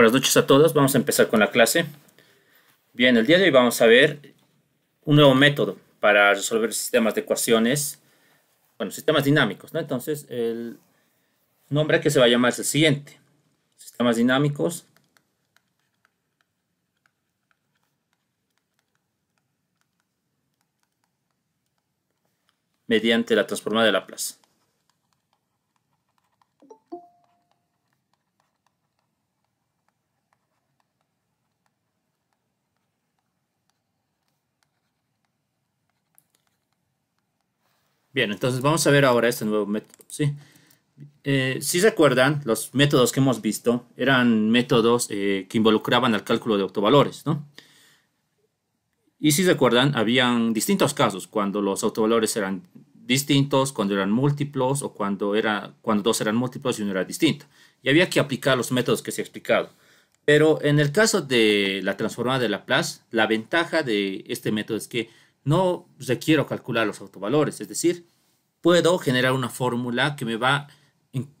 Buenas noches a todos, vamos a empezar con la clase. Bien, el día de hoy vamos a ver un nuevo método para resolver sistemas de ecuaciones, bueno, sistemas dinámicos, ¿no? Entonces, el nombre que se va a llamar es el siguiente, sistemas dinámicos mediante la transformada de Laplace. Bien, entonces vamos a ver ahora este nuevo método, ¿sí? si eh, se acuerdan, los métodos que hemos visto eran métodos eh, que involucraban al cálculo de autovalores, ¿no? Y si se acuerdan, habían distintos casos cuando los autovalores eran distintos, cuando eran múltiplos o cuando, era, cuando dos eran múltiplos y uno era distinto. Y había que aplicar los métodos que se ha explicado. Pero en el caso de la transformada de Laplace, la ventaja de este método es que no requiero calcular los autovalores, es decir, puedo generar una fórmula que me va,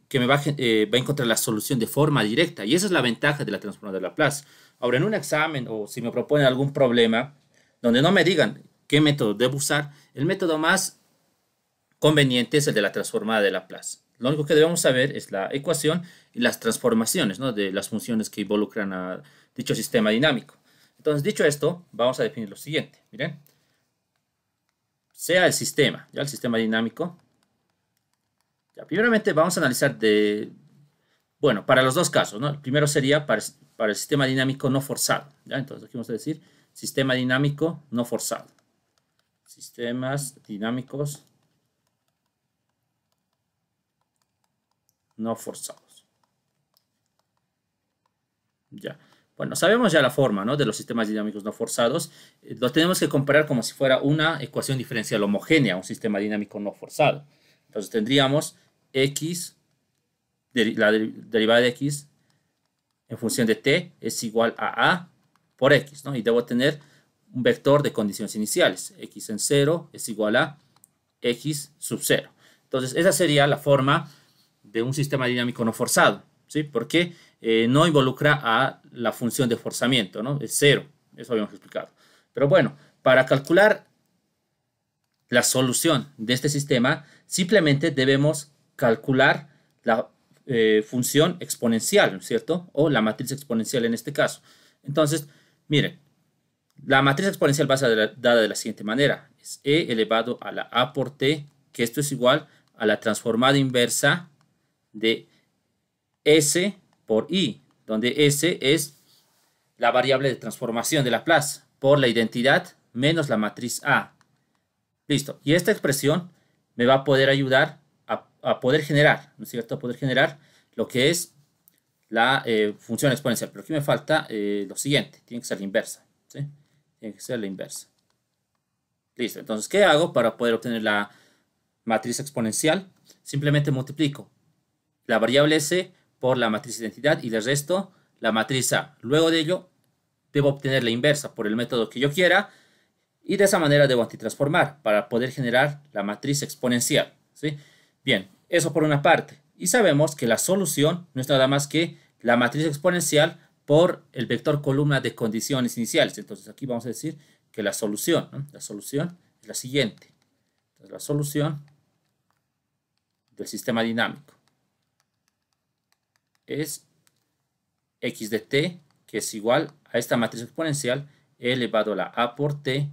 que me va, eh, a encontrar la solución de forma directa. Y esa es la ventaja de la transformada de Laplace. Ahora, en un examen o si me proponen algún problema, donde no me digan qué método debo usar, el método más conveniente es el de la transformada de Laplace. Lo único que debemos saber es la ecuación y las transformaciones de las funciones que involucran a dicho sistema dinámico. Entonces, dicho esto, vamos a definir lo siguiente. Miren, sea el sistema, ya el sistema dinámico. Ya, primeramente vamos a analizar de, bueno, para los dos casos, ¿no? El primero sería para, para el sistema dinámico no forzado, ¿ya? Entonces aquí vamos a decir sistema dinámico no forzado. Sistemas dinámicos no forzados. Ya. Bueno, sabemos ya la forma de los sistemas dinámicos no forzados. Eh, lo tenemos que comparar como si fuera una ecuación diferencial homogénea, un sistema dinámico no forzado. Entonces tendríamos x, la derivada de x en función de t es igual a a por x, Y debo tener un vector de condiciones iniciales. x en 0 es igual a x sub 0. Entonces, esa sería la forma de un sistema dinámico no forzado, ¿sí? qué? Eh, no involucra a la función de forzamiento, ¿no? Es cero, eso habíamos explicado. Pero bueno, para calcular la solución de este sistema, simplemente debemos calcular la eh, función exponencial, ¿cierto? O la matriz exponencial en este caso. Entonces, miren, la matriz exponencial va a ser dada de la siguiente manera. Es e elevado a la a por t, que esto es igual a la transformada inversa de s por i, donde s es la variable de transformación de Laplace por la identidad menos la matriz A. Listo. Y esta expresión me va a poder ayudar a, poder generar, ¿no es cierto? A poder generar lo que es la eh, función exponencial. Pero aquí me falta eh, lo siguiente. Tiene que ser la inversa. ¿sí? Tiene que ser la inversa. Listo. Entonces, ¿qué hago para poder obtener la matriz exponencial? Simplemente multiplico la variable S por la matriz de identidad y del resto la matriz A. Luego de ello, debo obtener la inversa por el método que yo quiera y de esa manera debo antitransformar para poder generar la matriz exponencial. ¿sí? Bien, eso por una parte. Y sabemos que la solución no es nada más que la matriz exponencial por el vector columna de condiciones iniciales. Entonces aquí vamos a decir que la solución, la solución es la siguiente. Entonces, la solución del sistema dinámico es x de t, que es igual a esta matriz exponencial e elevado a la a por t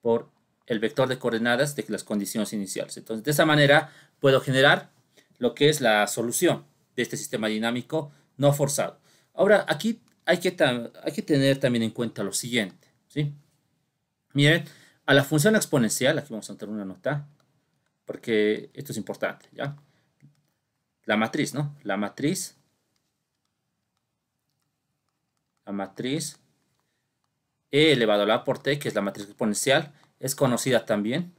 por el vector de coordenadas de las condiciones iniciales. Entonces, de esa manera puedo generar lo que es la solución de este sistema dinámico no forzado. Ahora, aquí hay que, hay que tener también en cuenta lo siguiente. ¿sí? Miren, a la función exponencial, aquí vamos a tener una nota, porque esto es importante. ¿ya? La matriz, ¿no? La matriz la matriz E elevado a la por T, que es la matriz exponencial, es conocida también,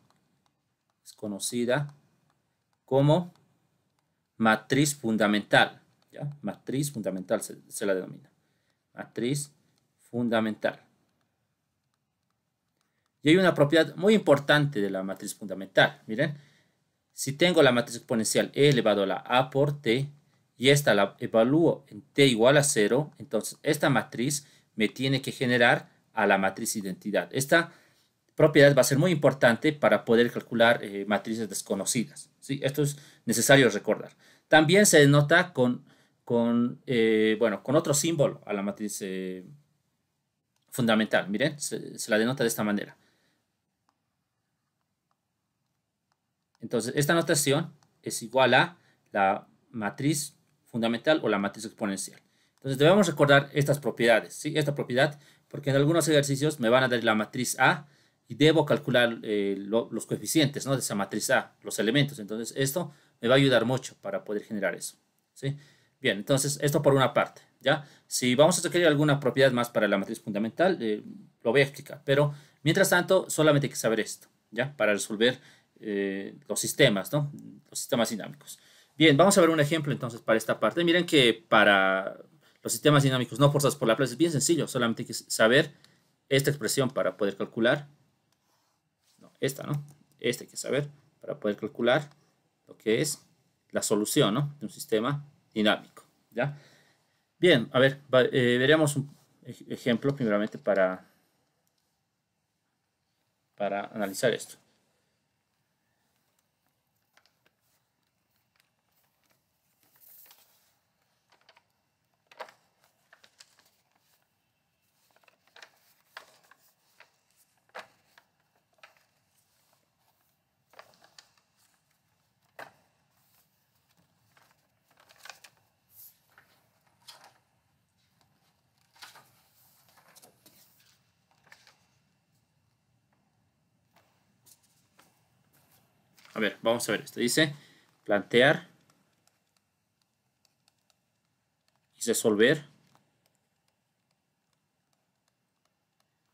es conocida como matriz fundamental. ¿ya? Matriz fundamental se, se la denomina. Matriz fundamental. Y hay una propiedad muy importante de la matriz fundamental. Miren, si tengo la matriz exponencial E elevado a la A por T, y esta la evalúo en t igual a 0, entonces esta matriz me tiene que generar a la matriz identidad. Esta propiedad va a ser muy importante para poder calcular eh, matrices desconocidas. ¿sí? Esto es necesario recordar. También se denota con, con, eh, bueno, con otro símbolo a la matriz eh, fundamental. Miren, se la denota de esta manera. Entonces, esta notación es igual a la matriz fundamental o la matriz exponencial. Entonces debemos recordar estas propiedades, ¿sí? esta propiedad, porque en algunos ejercicios me van a dar la matriz A y debo calcular eh, los coeficientes ¿no? de esa matriz A, los elementos. Entonces esto me va a ayudar mucho para poder generar eso. ¿sí? Bien, entonces esto por una parte. ¿ya? Si vamos a requerir alguna propiedad más para la matriz fundamental, eh, lo voy a explicar. Pero mientras tanto, solamente hay que saber esto, ¿ya? Para resolver eh, los sistemas, ¿no? Los sistemas dinámicos. Bien, vamos a ver un ejemplo entonces para esta parte. Miren que para los sistemas dinámicos no forzados por la plaza es bien sencillo, solamente hay que saber esta expresión para poder calcular. No, esta, ¿no? Esta hay que saber para poder calcular lo que es la solución, De un sistema dinámico, ¿ya? Bien, a ver, eh, veremos un ejemplo primeramente para, para analizar esto. vamos a ver esto. Dice plantear y resolver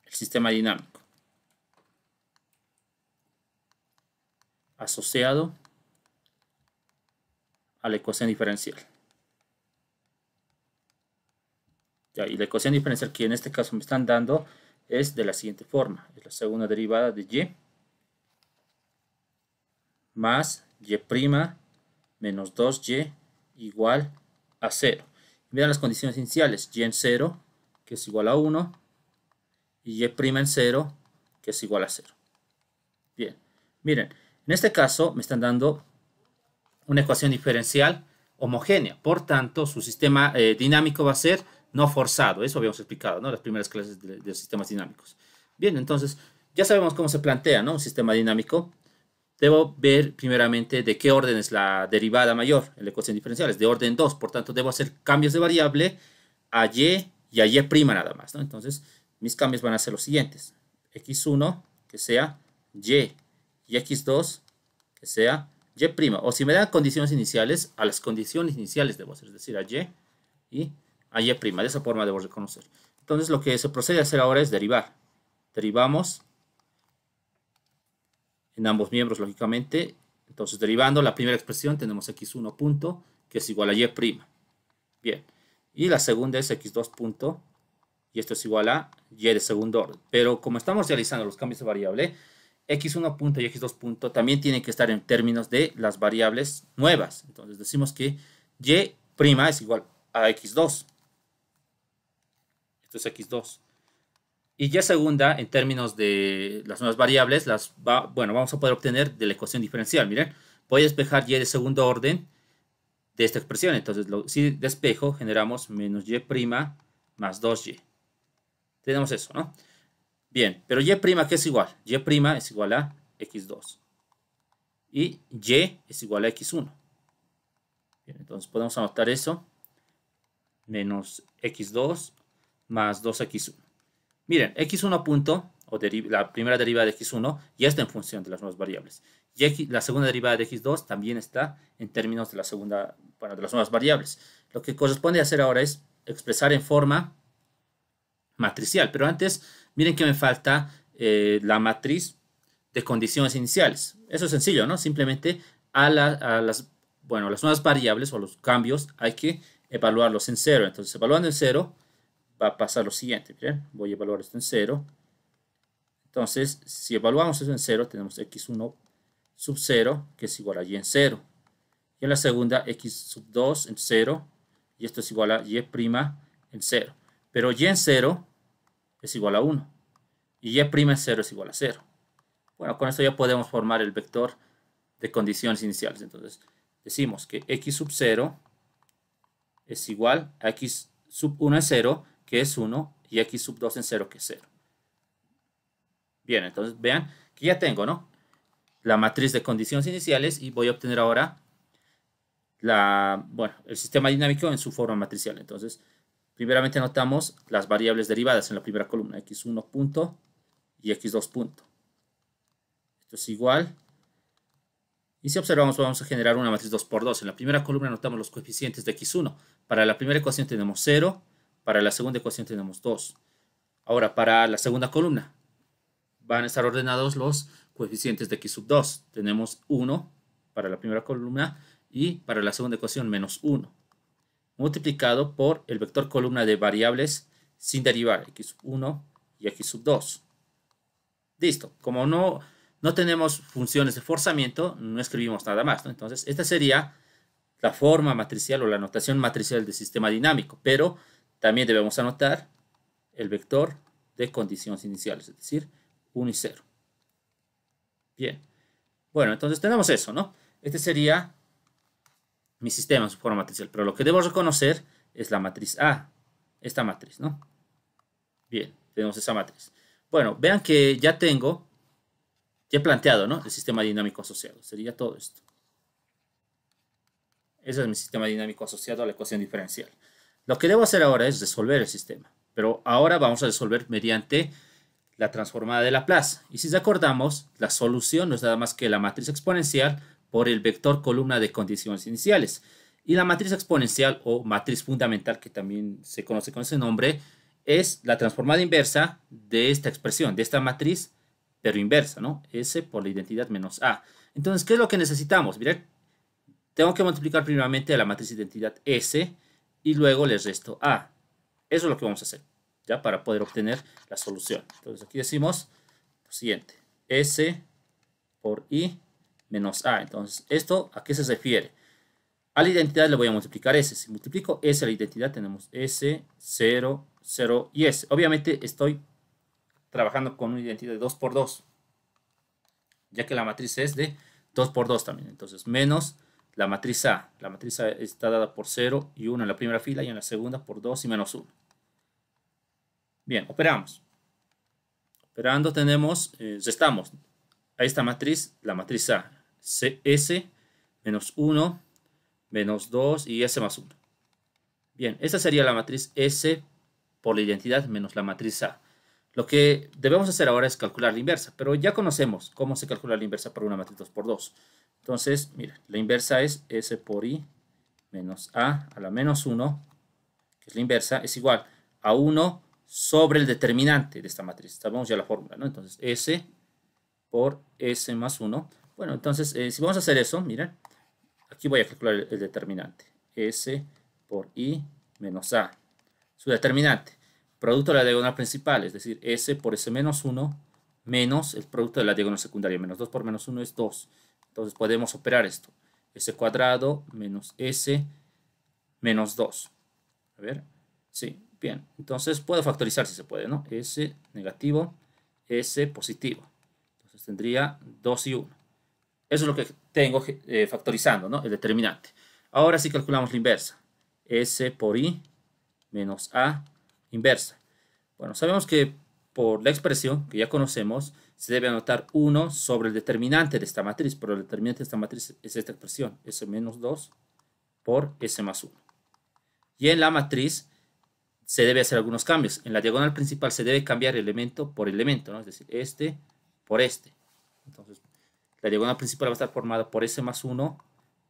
el sistema dinámico asociado a la ecuación diferencial. y la ecuación diferencial que en este caso me están dando es de la siguiente forma. Es la segunda derivada de y más y' menos 2y igual a 0. Vean las condiciones iniciales. Y en 0, que es igual a 1. Y y' en 0, que es igual a 0. Bien. Miren, en este caso me están dando una ecuación diferencial homogénea. Por tanto, su sistema eh, dinámico va a ser no forzado. Eso habíamos explicado, ¿no? Las primeras clases de, sistemas dinámicos. Bien, entonces, ya sabemos cómo se plantea, ¿no? Un sistema dinámico debo ver primeramente de qué orden es la derivada mayor en la ecuación diferencial, es de orden 2, por tanto debo hacer cambios de variable a y y a y' nada más, Entonces, mis cambios van a ser los siguientes, x1 que sea y y x2 que sea y', o si me dan condiciones iniciales, a las condiciones iniciales debo hacer, es decir, a y y a y', de esa forma debo reconocer. Entonces, lo que se procede a hacer ahora es derivar. Derivamos en ambos miembros, lógicamente. Entonces, derivando la primera expresión, tenemos x1 punto, que es igual a y'. Bien. Y la segunda es x2 punto, y esto es igual a y de segundo orden. Pero como estamos realizando los cambios de variable, x1 punto y x2 punto también tienen que estar en términos de las variables nuevas. Entonces decimos que y' prima es igual a x2. Esto es x2. Y ya segunda, en términos de las nuevas variables, las va, bueno, vamos a poder obtener de la ecuación diferencial. Miren, voy a despejar y de segundo orden de esta expresión. Entonces, si despejo, generamos menos y' más 2y. Tenemos eso, ¿no? Bien, pero y' ¿qué es igual? y' es igual a x2. Y y es igual a x1. entonces podemos anotar eso. Menos x2 más 2x1. Miren, x1 punto, o la primera derivada de x1 ya está en función de las nuevas variables. Y X la segunda derivada de x2 también está en términos de, las nuevas variables. Lo que corresponde hacer ahora es expresar en forma matricial. Pero antes, miren que me falta eh, la matriz de condiciones iniciales. Eso es sencillo, ¿no? Simplemente a, las, bueno, las nuevas variables o los cambios hay que evaluarlos en cero. Entonces, evaluando en cero, va a pasar lo siguiente. voy a evaluar esto en 0. Entonces, si evaluamos esto en 0, tenemos x1 sub 0, que es igual a y en 0. Y en la segunda, x sub 2 en 0, y esto es igual a y' en 0. Pero y en 0 es igual a 1. Y y' en 0 es igual a 0. Bueno, con esto ya podemos formar el vector de condiciones iniciales. Entonces, decimos que x sub 0 es igual a x sub 1 en 0, que es 1, y x sub 2 en 0, que es 0. Bien, entonces vean que ya tengo, ¿no? La matriz de condiciones iniciales y voy a obtener ahora la, bueno, el sistema dinámico en su forma matricial. Entonces, primeramente anotamos las variables derivadas en la primera columna, x1 punto y x2 punto. Esto es igual. Y si observamos, vamos a generar una matriz 2 por 2 En la primera columna anotamos los coeficientes de x1. Para la primera ecuación tenemos 0, para la segunda ecuación tenemos 2. Ahora, para la segunda columna van a estar ordenados los coeficientes de x sub 2. Tenemos 1 para la primera columna y para la segunda ecuación menos 1, multiplicado por el vector columna de variables sin derivar, x 1 y x sub 2. Listo, como no, no tenemos funciones de forzamiento, no escribimos nada más. Entonces, esta sería la forma matricial o la notación matricial del sistema dinámico, pero también debemos anotar el vector de condiciones iniciales, es decir, 1 y 0. Bien. Bueno, entonces tenemos eso, ¿no? Este sería mi sistema en su forma matricial, pero lo que debo reconocer es la matriz A, esta matriz, ¿no? Bien, tenemos esa matriz. Bueno, vean que ya tengo, ya he planteado, ¿no? El sistema dinámico asociado, sería todo esto. Ese es mi sistema dinámico asociado a la ecuación diferencial. Lo que debo hacer ahora es resolver el sistema, pero ahora vamos a resolver mediante la transformada de Laplace. Y si acordamos, la solución no es nada más que la matriz exponencial por el vector columna de condiciones iniciales. Y la matriz exponencial o matriz fundamental, que también se conoce con ese nombre, es la transformada inversa de esta expresión, de esta matriz, pero inversa, ¿no? S por la identidad menos A. Entonces, ¿qué es lo que necesitamos? tengo que multiplicar primeramente la matriz identidad S y luego les resto A. Ah, eso es lo que vamos a hacer, ya para poder obtener la solución. Entonces aquí decimos lo siguiente, S por I menos A. Entonces, ¿esto a qué se refiere? A la identidad le voy a multiplicar S. Si multiplico S a la identidad, tenemos S, 0, 0 y S. Obviamente estoy trabajando con una identidad de 2 por 2, ya que la matriz es de 2 por 2 también. Entonces, menos la matriz A, la matriz A está dada por 0 y 1 en la primera fila y en la segunda por 2 y menos 1. Bien, operamos. Operando tenemos, eh, estamos a esta matriz, la matriz A, CS menos 1, menos 2 y S más 1. Bien, esta sería la matriz S por la identidad menos la matriz A. Lo que debemos hacer ahora es calcular la inversa, pero ya conocemos cómo se calcula la inversa para una matriz 2 por 2 entonces, mira, la inversa es S por I menos A a la menos 1, que es la inversa, es igual a 1 sobre el determinante de esta matriz. Estamos ya la fórmula, ¿no? Entonces, S por S más 1. Bueno, entonces, eh, si vamos a hacer eso, mira aquí voy a calcular el, el determinante. S por I menos A. Su determinante, producto de la diagonal principal, es decir, S por S menos 1 menos el producto de la diagonal secundaria. Menos 2 por menos 1 es 2 entonces podemos operar esto. S cuadrado menos S menos 2. A ver, sí, bien. Entonces puedo factorizar si se puede, ¿no? S negativo, S positivo. Entonces tendría 2 y 1. Eso es lo que tengo eh, factorizando, ¿no? El determinante. Ahora sí calculamos la inversa. S por I menos A inversa. Bueno, sabemos que por la expresión que ya conocemos, se debe anotar 1 sobre el determinante de esta matriz, pero el determinante de esta matriz es esta expresión, S menos 2 por S más 1. Y en la matriz se debe hacer algunos cambios. En la diagonal principal se debe cambiar elemento por elemento, ¿no? es decir, este por este. Entonces, la diagonal principal va a estar formada por S más 1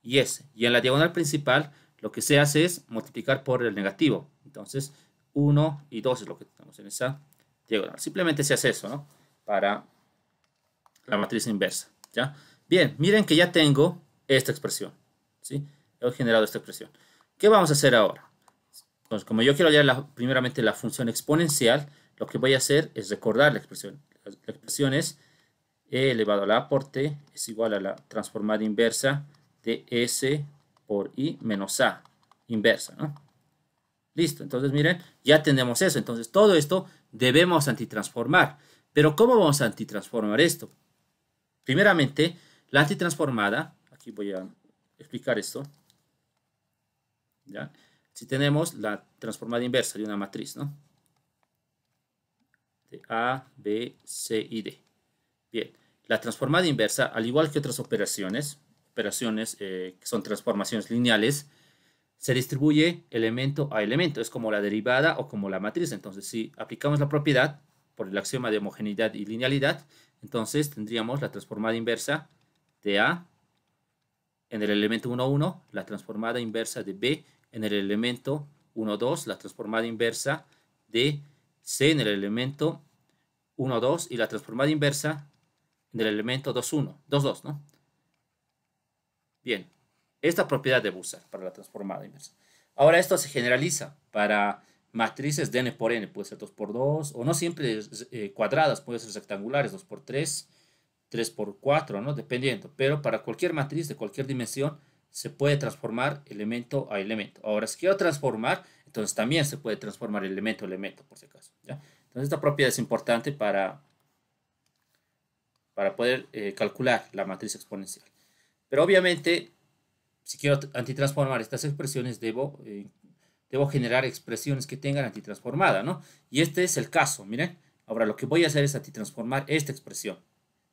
y S. Y en la diagonal principal lo que se hace es multiplicar por el negativo. Entonces, 1 y 2 es lo que tenemos en esa diagonal. Simplemente se hace eso, ¿no? Para la matriz inversa. ¿ya? Bien, miren que ya tengo esta expresión. ¿sí? He generado esta expresión. ¿Qué vamos a hacer ahora? Entonces, como yo quiero hallar primeramente la función exponencial, lo que voy a hacer es recordar la expresión. La, expresión es e elevado a la por t es igual a la transformada inversa de s por i menos a inversa. ¿no? Listo, entonces miren, ya tenemos eso. Entonces todo esto debemos antitransformar. Pero ¿cómo vamos a antitransformar esto? Primeramente, la antitransformada, aquí voy a explicar esto, si tenemos la transformada inversa de una matriz, ¿no? De A, B, C y D. Bien, la transformada inversa, al igual que otras operaciones, operaciones eh, que son transformaciones lineales, se distribuye elemento a elemento, es como la derivada o como la matriz. Entonces, si aplicamos la propiedad por el axioma de homogeneidad y linealidad, entonces tendríamos la transformada inversa de A en el elemento 1, 1, la transformada inversa de B en el elemento 1, 2, la transformada inversa de C en el elemento 1, 2 y la transformada inversa en el elemento 2, 1, 2, 2, ¿no? Bien, esta propiedad de Bussard para la transformada inversa. Ahora esto se generaliza para matrices de n por n, puede ser 2 por 2, o no siempre eh, cuadradas, puede ser rectangulares, 2 por 3, 3 por 4, ¿no? Dependiendo, pero para cualquier matriz de cualquier dimensión se puede transformar elemento a elemento. Ahora, si quiero transformar, entonces también se puede transformar elemento a elemento, por si acaso, Entonces esta propiedad es importante para, para poder eh, calcular la matriz exponencial. Pero obviamente, si quiero antitransformar estas expresiones, debo... Eh, debo generar expresiones que tengan antitransformada, ¿no? Y este es el caso, miren. Ahora lo que voy a hacer es antitransformar esta expresión.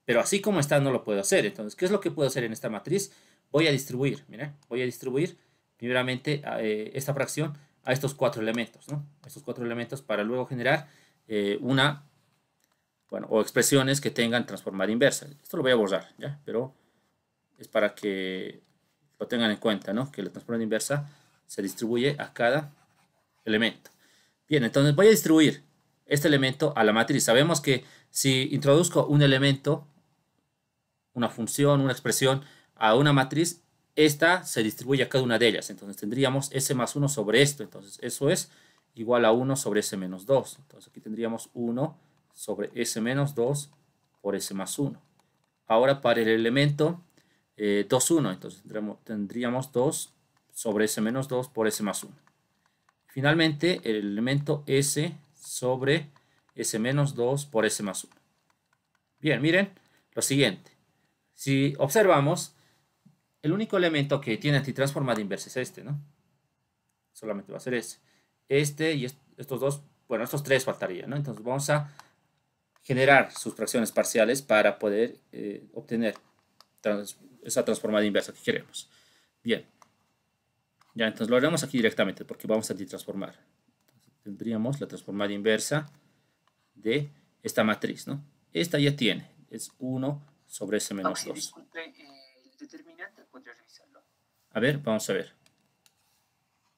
Pero así como está no lo puedo hacer. Entonces, ¿qué es lo que puedo hacer en esta matriz? Voy a distribuir, miren, voy a distribuir primeramente eh, esta fracción a estos cuatro elementos, ¿no? Estos cuatro elementos para luego generar eh, una, bueno, o expresiones que tengan transformada inversa. Esto lo voy a borrar, ¿ya? Pero es para que lo tengan en cuenta, ¿no? Que la transformada inversa se distribuye a cada elemento. Bien, entonces voy a distribuir este elemento a la matriz. Sabemos que si introduzco un elemento, una función, una expresión a una matriz, esta se distribuye a cada una de ellas. Entonces tendríamos S más 1 sobre esto. Entonces eso es igual a 1 sobre S menos 2. Entonces aquí tendríamos 1 sobre S menos 2 por S más 1. Ahora para el elemento 2, eh, 1. Entonces tendríamos 2 sobre S menos 2 por S más 1. Finalmente, el elemento S sobre S menos 2 por S más 1. Bien, miren lo siguiente. Si observamos, el único elemento que tiene antitransformada inversa es este, ¿no? Solamente va a ser ese Este y estos dos, bueno, estos tres faltarían, ¿no? Entonces vamos a generar sustracciones parciales para poder eh, obtener esa transformada inversa que queremos. Bien. Ya, entonces lo haremos aquí directamente porque vamos a transformar tendríamos la transformada inversa de esta matriz, ¿no? Esta ya tiene, es 1 sobre S menos 2. Eh, a ver, vamos a ver.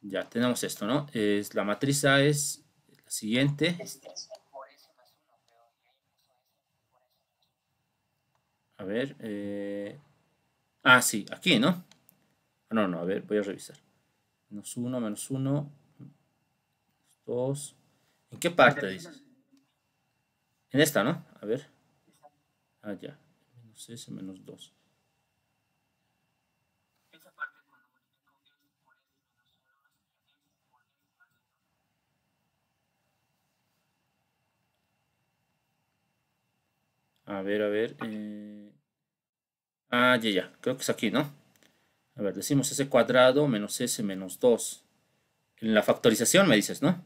Ya, tenemos esto, ¿no? Es, la matriz A es la siguiente. A ver, eh, ah, sí, aquí, ¿no? Ah, no, no, a ver, voy a revisar. Menos 1, menos 1. 2. ¿En qué parte dices? En esta, ¿no? A ver. Ah, ya. Menos S, menos 2. A ver, a ver. Eh... Ah, ya, ya. Creo que es aquí, ¿no? A ver, decimos s cuadrado menos s menos 2. En la factorización me dices, ¿no?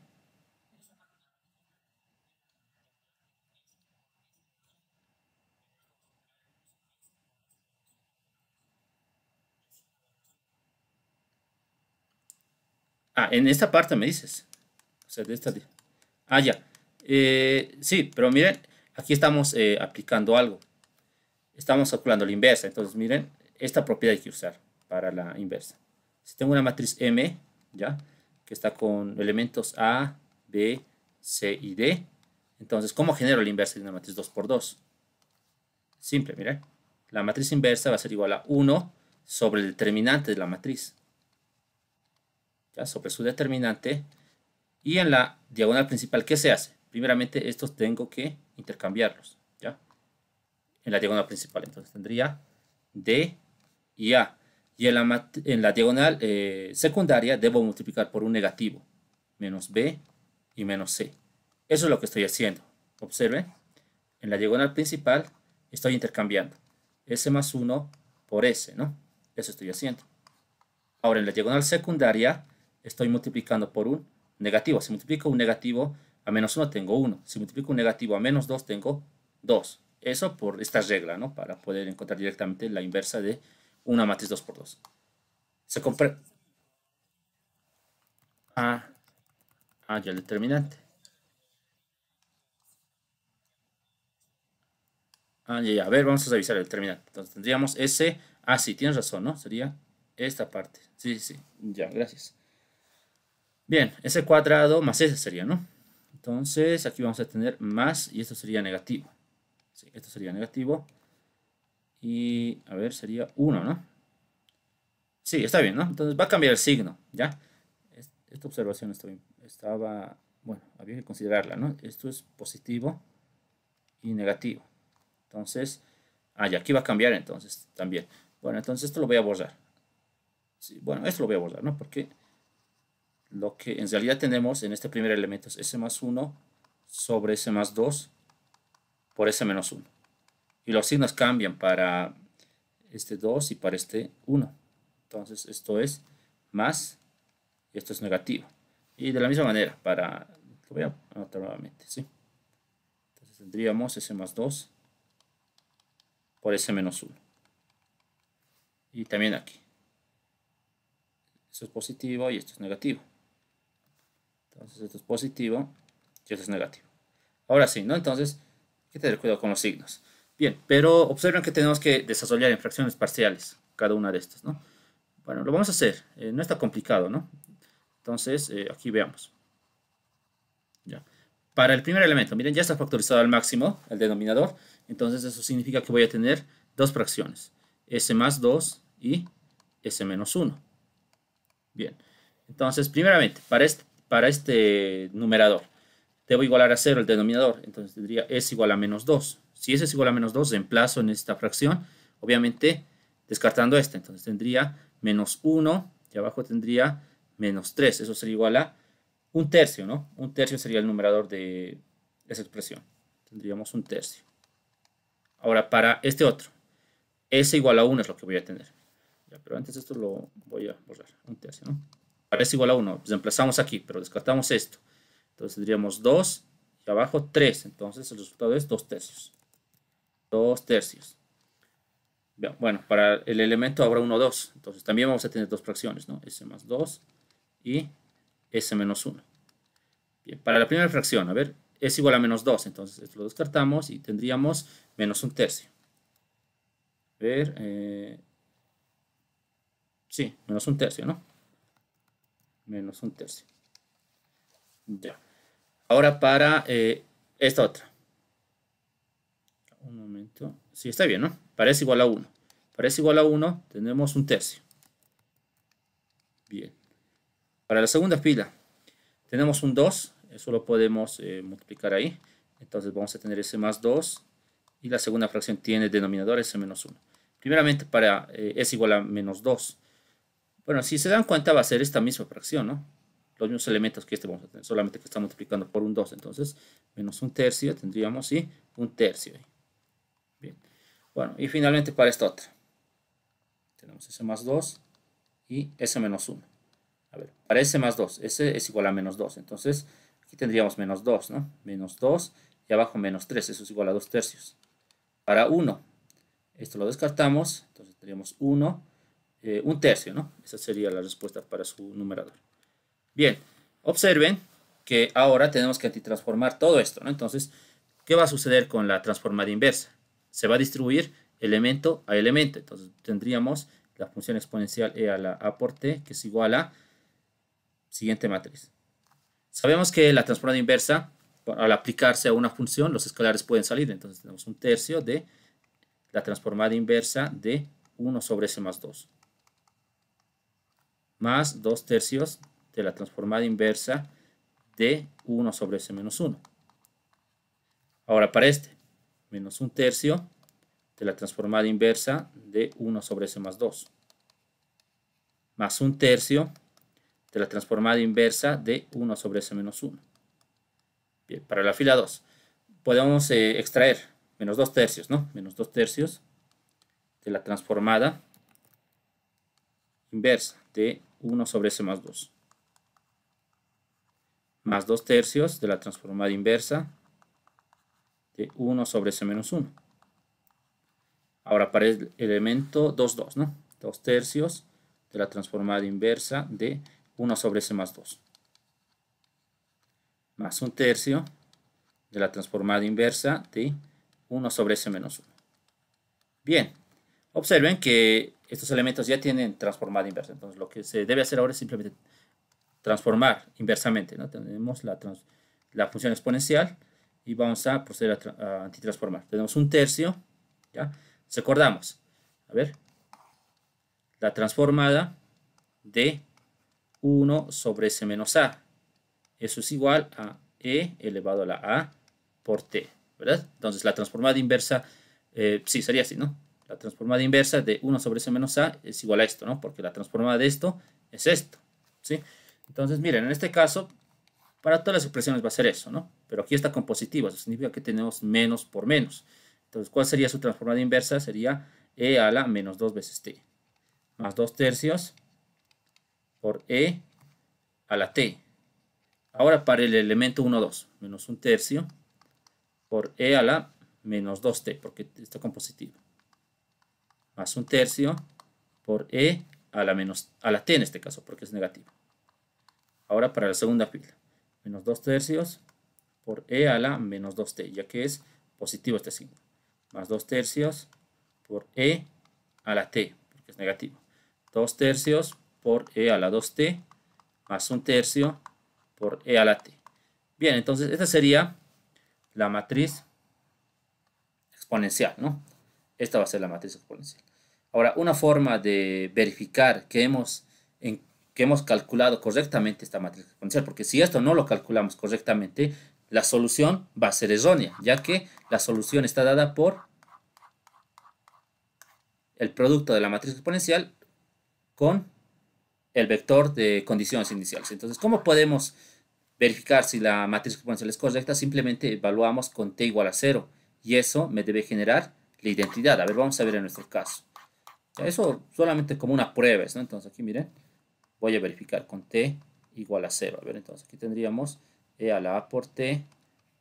Ah, en esta parte me dices. O sea, de esta... Ah, ya. Eh, sí, pero miren, aquí estamos eh, aplicando algo. Estamos calculando la inversa. Entonces, miren, esta propiedad hay que usar para la inversa. Si tengo una matriz M, ¿ya? Que está con elementos A, B, C y D. Entonces, ¿cómo genero la inversa de una matriz 2 por 2? Simple, mira. La matriz inversa va a ser igual a 1 sobre el determinante de la matriz. ¿Ya? Sobre su determinante. Y en la diagonal principal, ¿qué se hace? Primeramente, estos tengo que intercambiarlos. ¿Ya? En la diagonal principal. Entonces, tendría D y A. Y en la, en la diagonal eh, secundaria debo multiplicar por un negativo, menos b y menos c. Eso es lo que estoy haciendo. Observen, en la diagonal principal estoy intercambiando s más 1 por s, ¿no? Eso estoy haciendo. Ahora en la diagonal secundaria estoy multiplicando por un negativo. Si multiplico un negativo a menos 1 tengo 1. Si multiplico un negativo a menos 2 tengo 2. Eso por esta regla, ¿no? Para poder encontrar directamente la inversa de una matriz 2x2. Se compra. Ah, ah, ya el determinante. Ah, ya, A ver, vamos a revisar el determinante. Entonces tendríamos ese Ah, sí, tienes razón, ¿no? Sería esta parte. Sí, sí, ya, gracias. Bien, ese cuadrado más ese sería, ¿no? Entonces aquí vamos a tener más y esto sería negativo. Sí, esto sería negativo. Y a ver, sería 1, ¿no? Sí, está bien, ¿no? Entonces va a cambiar el signo, ¿ya? Esta observación estaba, bueno, había que considerarla, ¿no? Esto es positivo y negativo. Entonces, ah, ya, aquí va a cambiar entonces también. Bueno, entonces esto lo voy a borrar. Sí, bueno, esto lo voy a borrar, ¿no? Porque lo que en realidad tenemos en este primer elemento es S más 1 sobre S más 2 por S menos 1 y los signos cambian para este 2 y para este 1. Entonces esto es más y esto es negativo. Y de la misma manera para... Lo voy a anotar nuevamente, ¿sí? Entonces tendríamos ese más 2 por ese menos 1. Y también aquí. Esto es positivo y esto es negativo. Entonces esto es positivo y esto es negativo. Ahora sí, ¿no? Entonces hay que tener cuidado con los signos. Bien, pero observen que tenemos que desarrollar en fracciones parciales cada una de estas, ¿no? Bueno, lo vamos a hacer, eh, no está complicado, ¿no? Entonces, eh, aquí veamos. Para el primer elemento, miren, ya está factorizado al máximo el denominador, entonces eso significa que voy a tener dos fracciones, s más 2 y s menos 1. Bien, entonces, primeramente, para este, para este numerador, debo igualar a 0 el denominador, entonces tendría s igual a menos 2 si ese es igual a menos 2, reemplazo en esta fracción, obviamente descartando esta, entonces tendría menos 1, y abajo tendría menos 3, eso sería igual a un tercio, ¿no? Un tercio sería el numerador de esa expresión, tendríamos un tercio. Ahora, para este otro, S igual a 1 es lo que voy a tener. pero antes esto lo voy a borrar, un tercio, ¿no? Para S igual a 1, pues reemplazamos aquí, pero descartamos esto. Entonces tendríamos 2 y abajo 3, entonces el resultado es 2 tercios. 2 tercios. Bueno, para el elemento habrá 1, 2. Entonces también vamos a tener dos fracciones, ¿no? S más 2 y S menos 1. para la primera fracción, a ver, es igual a menos 2. Entonces esto lo descartamos y tendríamos menos un tercio. A ver, eh, sí, menos un tercio, ¿no? Menos un tercio. Ya. Ahora para eh, esta otra. Un momento. Sí, está bien, ¿no? Parece igual a 1. Parece igual a 1, tenemos un tercio. Bien. Para la segunda fila, tenemos un 2. Eso lo podemos eh, multiplicar ahí. Entonces vamos a tener ese más 2. Y la segunda fracción tiene denominador ese menos 1. Primeramente, para eh, es igual a menos 2. Bueno, si se dan cuenta, va a ser esta misma fracción, ¿no? Los mismos elementos que este vamos a tener, solamente que está multiplicando por un 2. Entonces, menos un tercio tendríamos, ¿sí? Un tercio. ahí. Bueno, y finalmente para esta otra. Tenemos S más 2 y S menos 1. A ver, para S más 2, S es igual a menos 2. Entonces, aquí tendríamos menos 2, ¿no? Menos 2 y abajo menos 3, eso es igual a 2 tercios. Para 1, esto lo descartamos, entonces tendríamos 1, eh, un tercio, ¿no? Esa sería la respuesta para su numerador. Bien, observen que ahora tenemos que antitransformar todo esto, ¿no? Entonces, ¿qué va a suceder con la transformada inversa? se va a distribuir elemento a elemento. Entonces tendríamos la función exponencial e a la a por t, que es igual a siguiente matriz. Sabemos que la transformada inversa, al aplicarse a una función, los escalares pueden salir. Entonces tenemos un tercio de la transformada inversa de 1 sobre S más 2. Más 2 tercios de la transformada inversa de 1 sobre S menos 1. Ahora para este, menos un tercio de la transformada inversa de 1 sobre S más 2, más un tercio de la transformada inversa de 1 sobre S menos 1. Bien, para la fila 2, podemos eh, extraer menos 2 tercios, ¿no? Menos 2 tercios de la transformada inversa de 1 sobre S más 2, más 2 tercios de la transformada inversa de 1 sobre S menos 1. Ahora para el elemento 2, 2, ¿no? 2 tercios de la transformada inversa de 1 sobre S más 2. Más 1 tercio de la transformada inversa de 1 sobre S menos 1. Bien, observen que estos elementos ya tienen transformada inversa. Entonces lo que se debe hacer ahora es simplemente transformar inversamente. ¿no? Tenemos la, la función exponencial y vamos a proceder a, antitransformar. Tenemos un tercio, ¿ya? acordamos. a ver, la transformada de 1 sobre S menos A. Eso es igual a E elevado a la A por T, ¿verdad? Entonces la transformada inversa, eh, sí, sería así, ¿no? La transformada inversa de 1 sobre S menos A es igual a esto, ¿no? Porque la transformada de esto es esto, ¿sí? Entonces, miren, en este caso para todas las expresiones va a ser eso, ¿no? Pero aquí está con eso significa que tenemos menos por menos. Entonces, ¿cuál sería su transformada inversa? Sería e a la menos 2 veces t, más 2 tercios por e a la t. Ahora para el elemento 1, 2, menos 1 tercio por e a la menos 2t, porque está con positivo. Más 1 tercio por e a la, menos, a la t en este caso, porque es negativo. Ahora para la segunda fila menos 2 tercios por e a la menos 2t, ya que es positivo este signo. Más 2 tercios por e a la t, porque es negativo. 2 tercios por e a la 2t, más 1 tercio por e a la t. Bien, entonces esta sería la matriz exponencial, ¿no? Esta va a ser la matriz exponencial. Ahora, una forma de verificar que hemos en que hemos calculado correctamente esta matriz exponencial, porque si esto no lo calculamos correctamente, la solución va a ser errónea, ya que la solución está dada por el producto de la matriz exponencial con el vector de condiciones iniciales. Entonces, ¿cómo podemos verificar si la matriz exponencial es correcta? Simplemente evaluamos con t igual a 0 y eso me debe generar la identidad. A ver, vamos a ver en nuestro caso. Eso solamente como una prueba, ¿no? Entonces, aquí miren voy a verificar con t igual a 0. A ver, entonces aquí tendríamos e a la a por t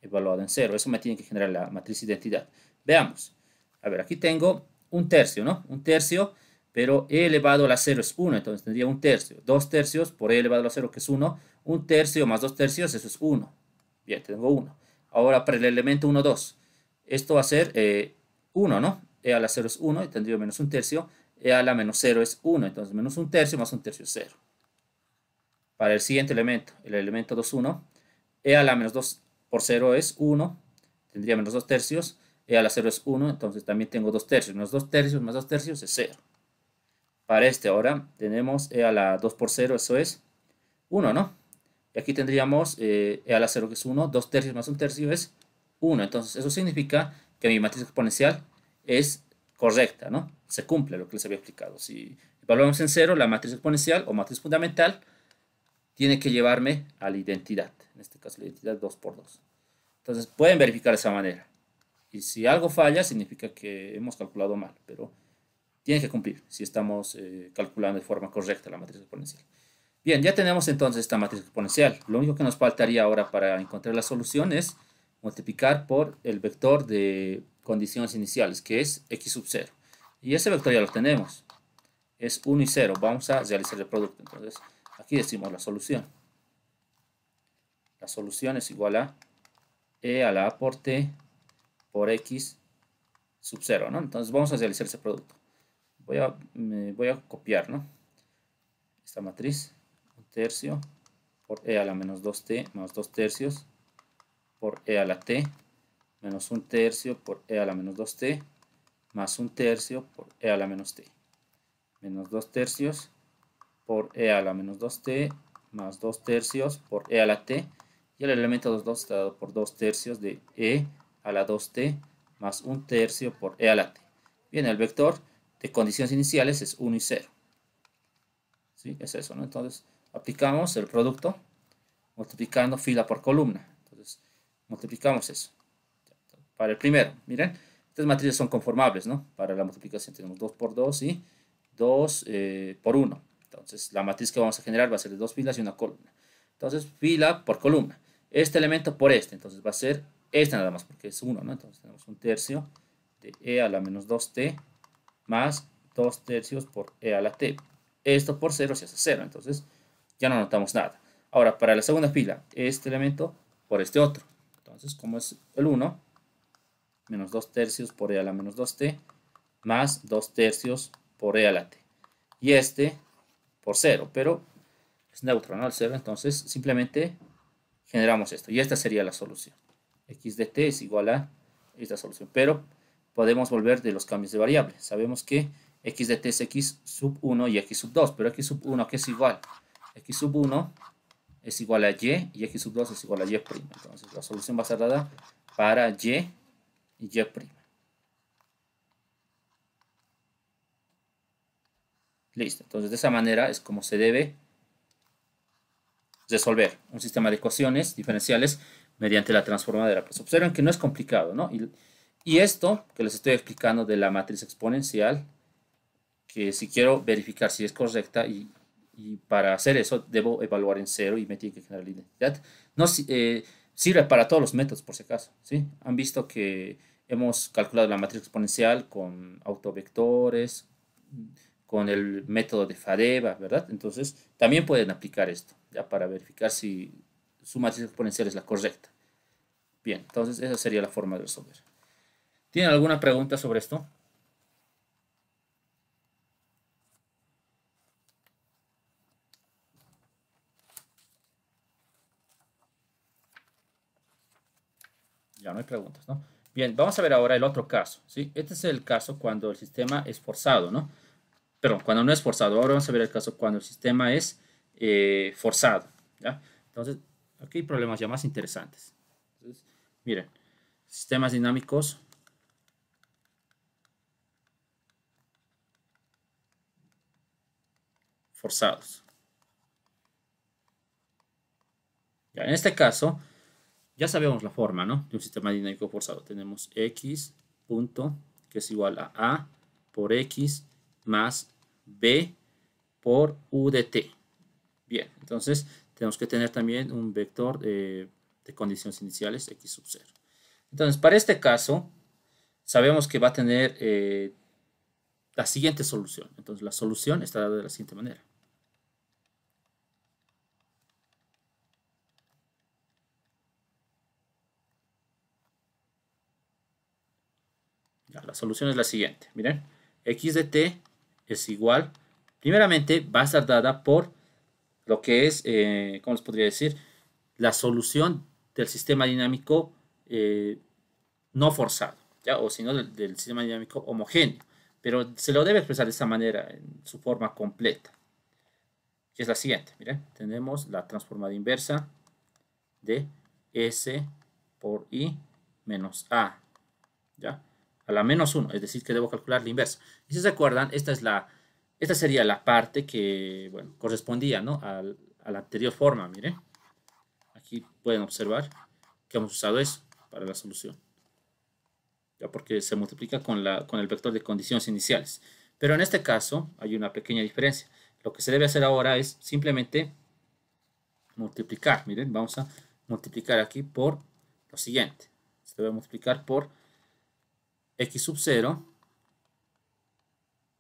evaluado en 0. Eso me tiene que generar la matriz identidad. Veamos. A ver, aquí tengo un tercio, ¿no? Un tercio, pero e elevado a la 0 es 1, entonces tendría un tercio. Dos tercios por e elevado a la 0, que es 1. Un tercio más dos tercios, eso es 1. Bien, tengo 1. Ahora para el elemento 1, 2. Esto va a ser 1, eh, ¿no? e a la 0 es 1, y tendría menos un tercio. e a la menos 0 es 1, entonces menos un tercio más un tercio es 0. Para el siguiente elemento, el elemento 2, 1, e a la menos 2 por 0 es 1, tendría menos 2 tercios, e a la 0 es 1, entonces también tengo 2 tercios, menos 2 tercios más 2 tercios es 0. Para este ahora tenemos e a la 2 por 0, eso es 1, ¿no? Y aquí tendríamos eh, e a la 0 que es 1, 2 tercios más 1 tercio es 1. Entonces eso significa que mi matriz exponencial es correcta, ¿no? Se cumple lo que les había explicado. Si evaluamos en 0 la matriz exponencial o matriz fundamental, tiene que llevarme a la identidad. En este caso, la identidad 2 por 2. Entonces, pueden verificar de esa manera. Y si algo falla, significa que hemos calculado mal, pero tiene que cumplir si estamos eh, calculando de forma correcta la matriz exponencial. Bien, ya tenemos entonces esta matriz exponencial. Lo único que nos faltaría ahora para encontrar la solución es multiplicar por el vector de condiciones iniciales, que es x sub 0. Y ese vector ya lo tenemos. Es 1 y 0. Vamos a realizar el producto. Entonces, Aquí decimos la solución. La solución es igual a E a la A por T por X sub 0, Entonces vamos a realizar ese producto. Voy a, voy a copiar, ¿no? Esta matriz, un tercio por E a la menos 2T más 2 tercios por E a la T menos un tercio por E a la menos 2T más un tercio por E a la menos T. Menos 2 tercios por e a la menos 2t más 2 tercios por e a la t y el elemento 2, 2 está dado por 2 tercios de e a la 2t más 1 tercio por e a la t. Bien, el vector de condiciones iniciales es 1 y 0. ¿Sí? Es eso, ¿no? Entonces, aplicamos el producto multiplicando fila por columna. Entonces, multiplicamos eso. Para el primero, miren, estas matrices son conformables, ¿no? Para la multiplicación tenemos 2 por 2 y 2 eh, por 1. Entonces, la matriz que vamos a generar va a ser de dos filas y una columna. Entonces, fila por columna. Este elemento por este, entonces va a ser este nada más, porque es 1, ¿no? Entonces tenemos un tercio de e a la menos 2t más 2 tercios por e a la t. Esto por 0 se hace 0, entonces ya no notamos nada. Ahora, para la segunda fila, este elemento por este otro. Entonces, como es el 1, menos 2 tercios por e a la menos 2t más 2 tercios por e a la t. Y este por 0, pero es neutro, ¿no? El 0, entonces simplemente generamos esto. Y esta sería la solución. x de t es igual a esta solución. Pero podemos volver de los cambios de variable. Sabemos que x de t es x sub 1 y x sub 2. Pero x sub 1, ¿qué es igual? x sub 1 es igual a y y x sub 2 es igual a y'. Entonces la solución va a ser dada para y y'. entonces de esa manera es como se debe resolver un sistema de ecuaciones diferenciales mediante la transformadora. Pues observen que no es complicado, ¿no? Y, esto que les estoy explicando de la matriz exponencial, que si quiero verificar si es correcta y, para hacer eso debo evaluar en cero y me tiene que generar la identidad. No, eh, sirve para todos los métodos por si acaso, ¿sí? Han visto que hemos calculado la matriz exponencial con autovectores, con el método de Fadeva, ¿verdad? Entonces, también pueden aplicar esto, ya para verificar si su matriz exponencial es la correcta. Bien, entonces esa sería la forma de resolver. ¿Tienen alguna pregunta sobre esto? Ya no hay preguntas, ¿no? Bien, vamos a ver ahora el otro caso, ¿sí? Este es el caso cuando el sistema es forzado, ¿no? perdón, cuando no es forzado. Ahora vamos a ver el caso cuando el sistema es eh, forzado. ¿ya? Entonces, aquí hay problemas ya más interesantes. miren, sistemas dinámicos. forzados. en este caso, ya sabemos la forma ¿no? de un sistema dinámico forzado. Tenemos x punto que es igual a a por x más B por U de T. Bien, entonces tenemos que tener también un vector eh, de condiciones iniciales X sub 0. Entonces, para este caso, sabemos que va a tener eh, la siguiente solución. Entonces, la solución está dada de la siguiente manera. la solución es la siguiente. Miren, x de t es igual, primeramente va a estar dada por lo que es, eh, ¿cómo les podría decir? La solución del sistema dinámico eh, no forzado, ¿ya? o sino del, del sistema dinámico homogéneo. Pero se lo debe expresar de esta manera, en su forma completa, que es la siguiente. Miren, tenemos la transformada inversa de S por I menos A. ¿Ya? la menos 1, es decir, que debo calcular la inversa. Y si se acuerdan, esta, es la, esta sería la parte que correspondía ¿no? a, la anterior forma, miren. Aquí pueden observar que hemos usado eso para la solución. Ya porque se multiplica con, la, con el vector de condiciones iniciales. Pero en este caso hay una pequeña diferencia. Lo que se debe hacer ahora es simplemente multiplicar. Miren, vamos a multiplicar aquí por lo siguiente. Se debe multiplicar por x sub 0,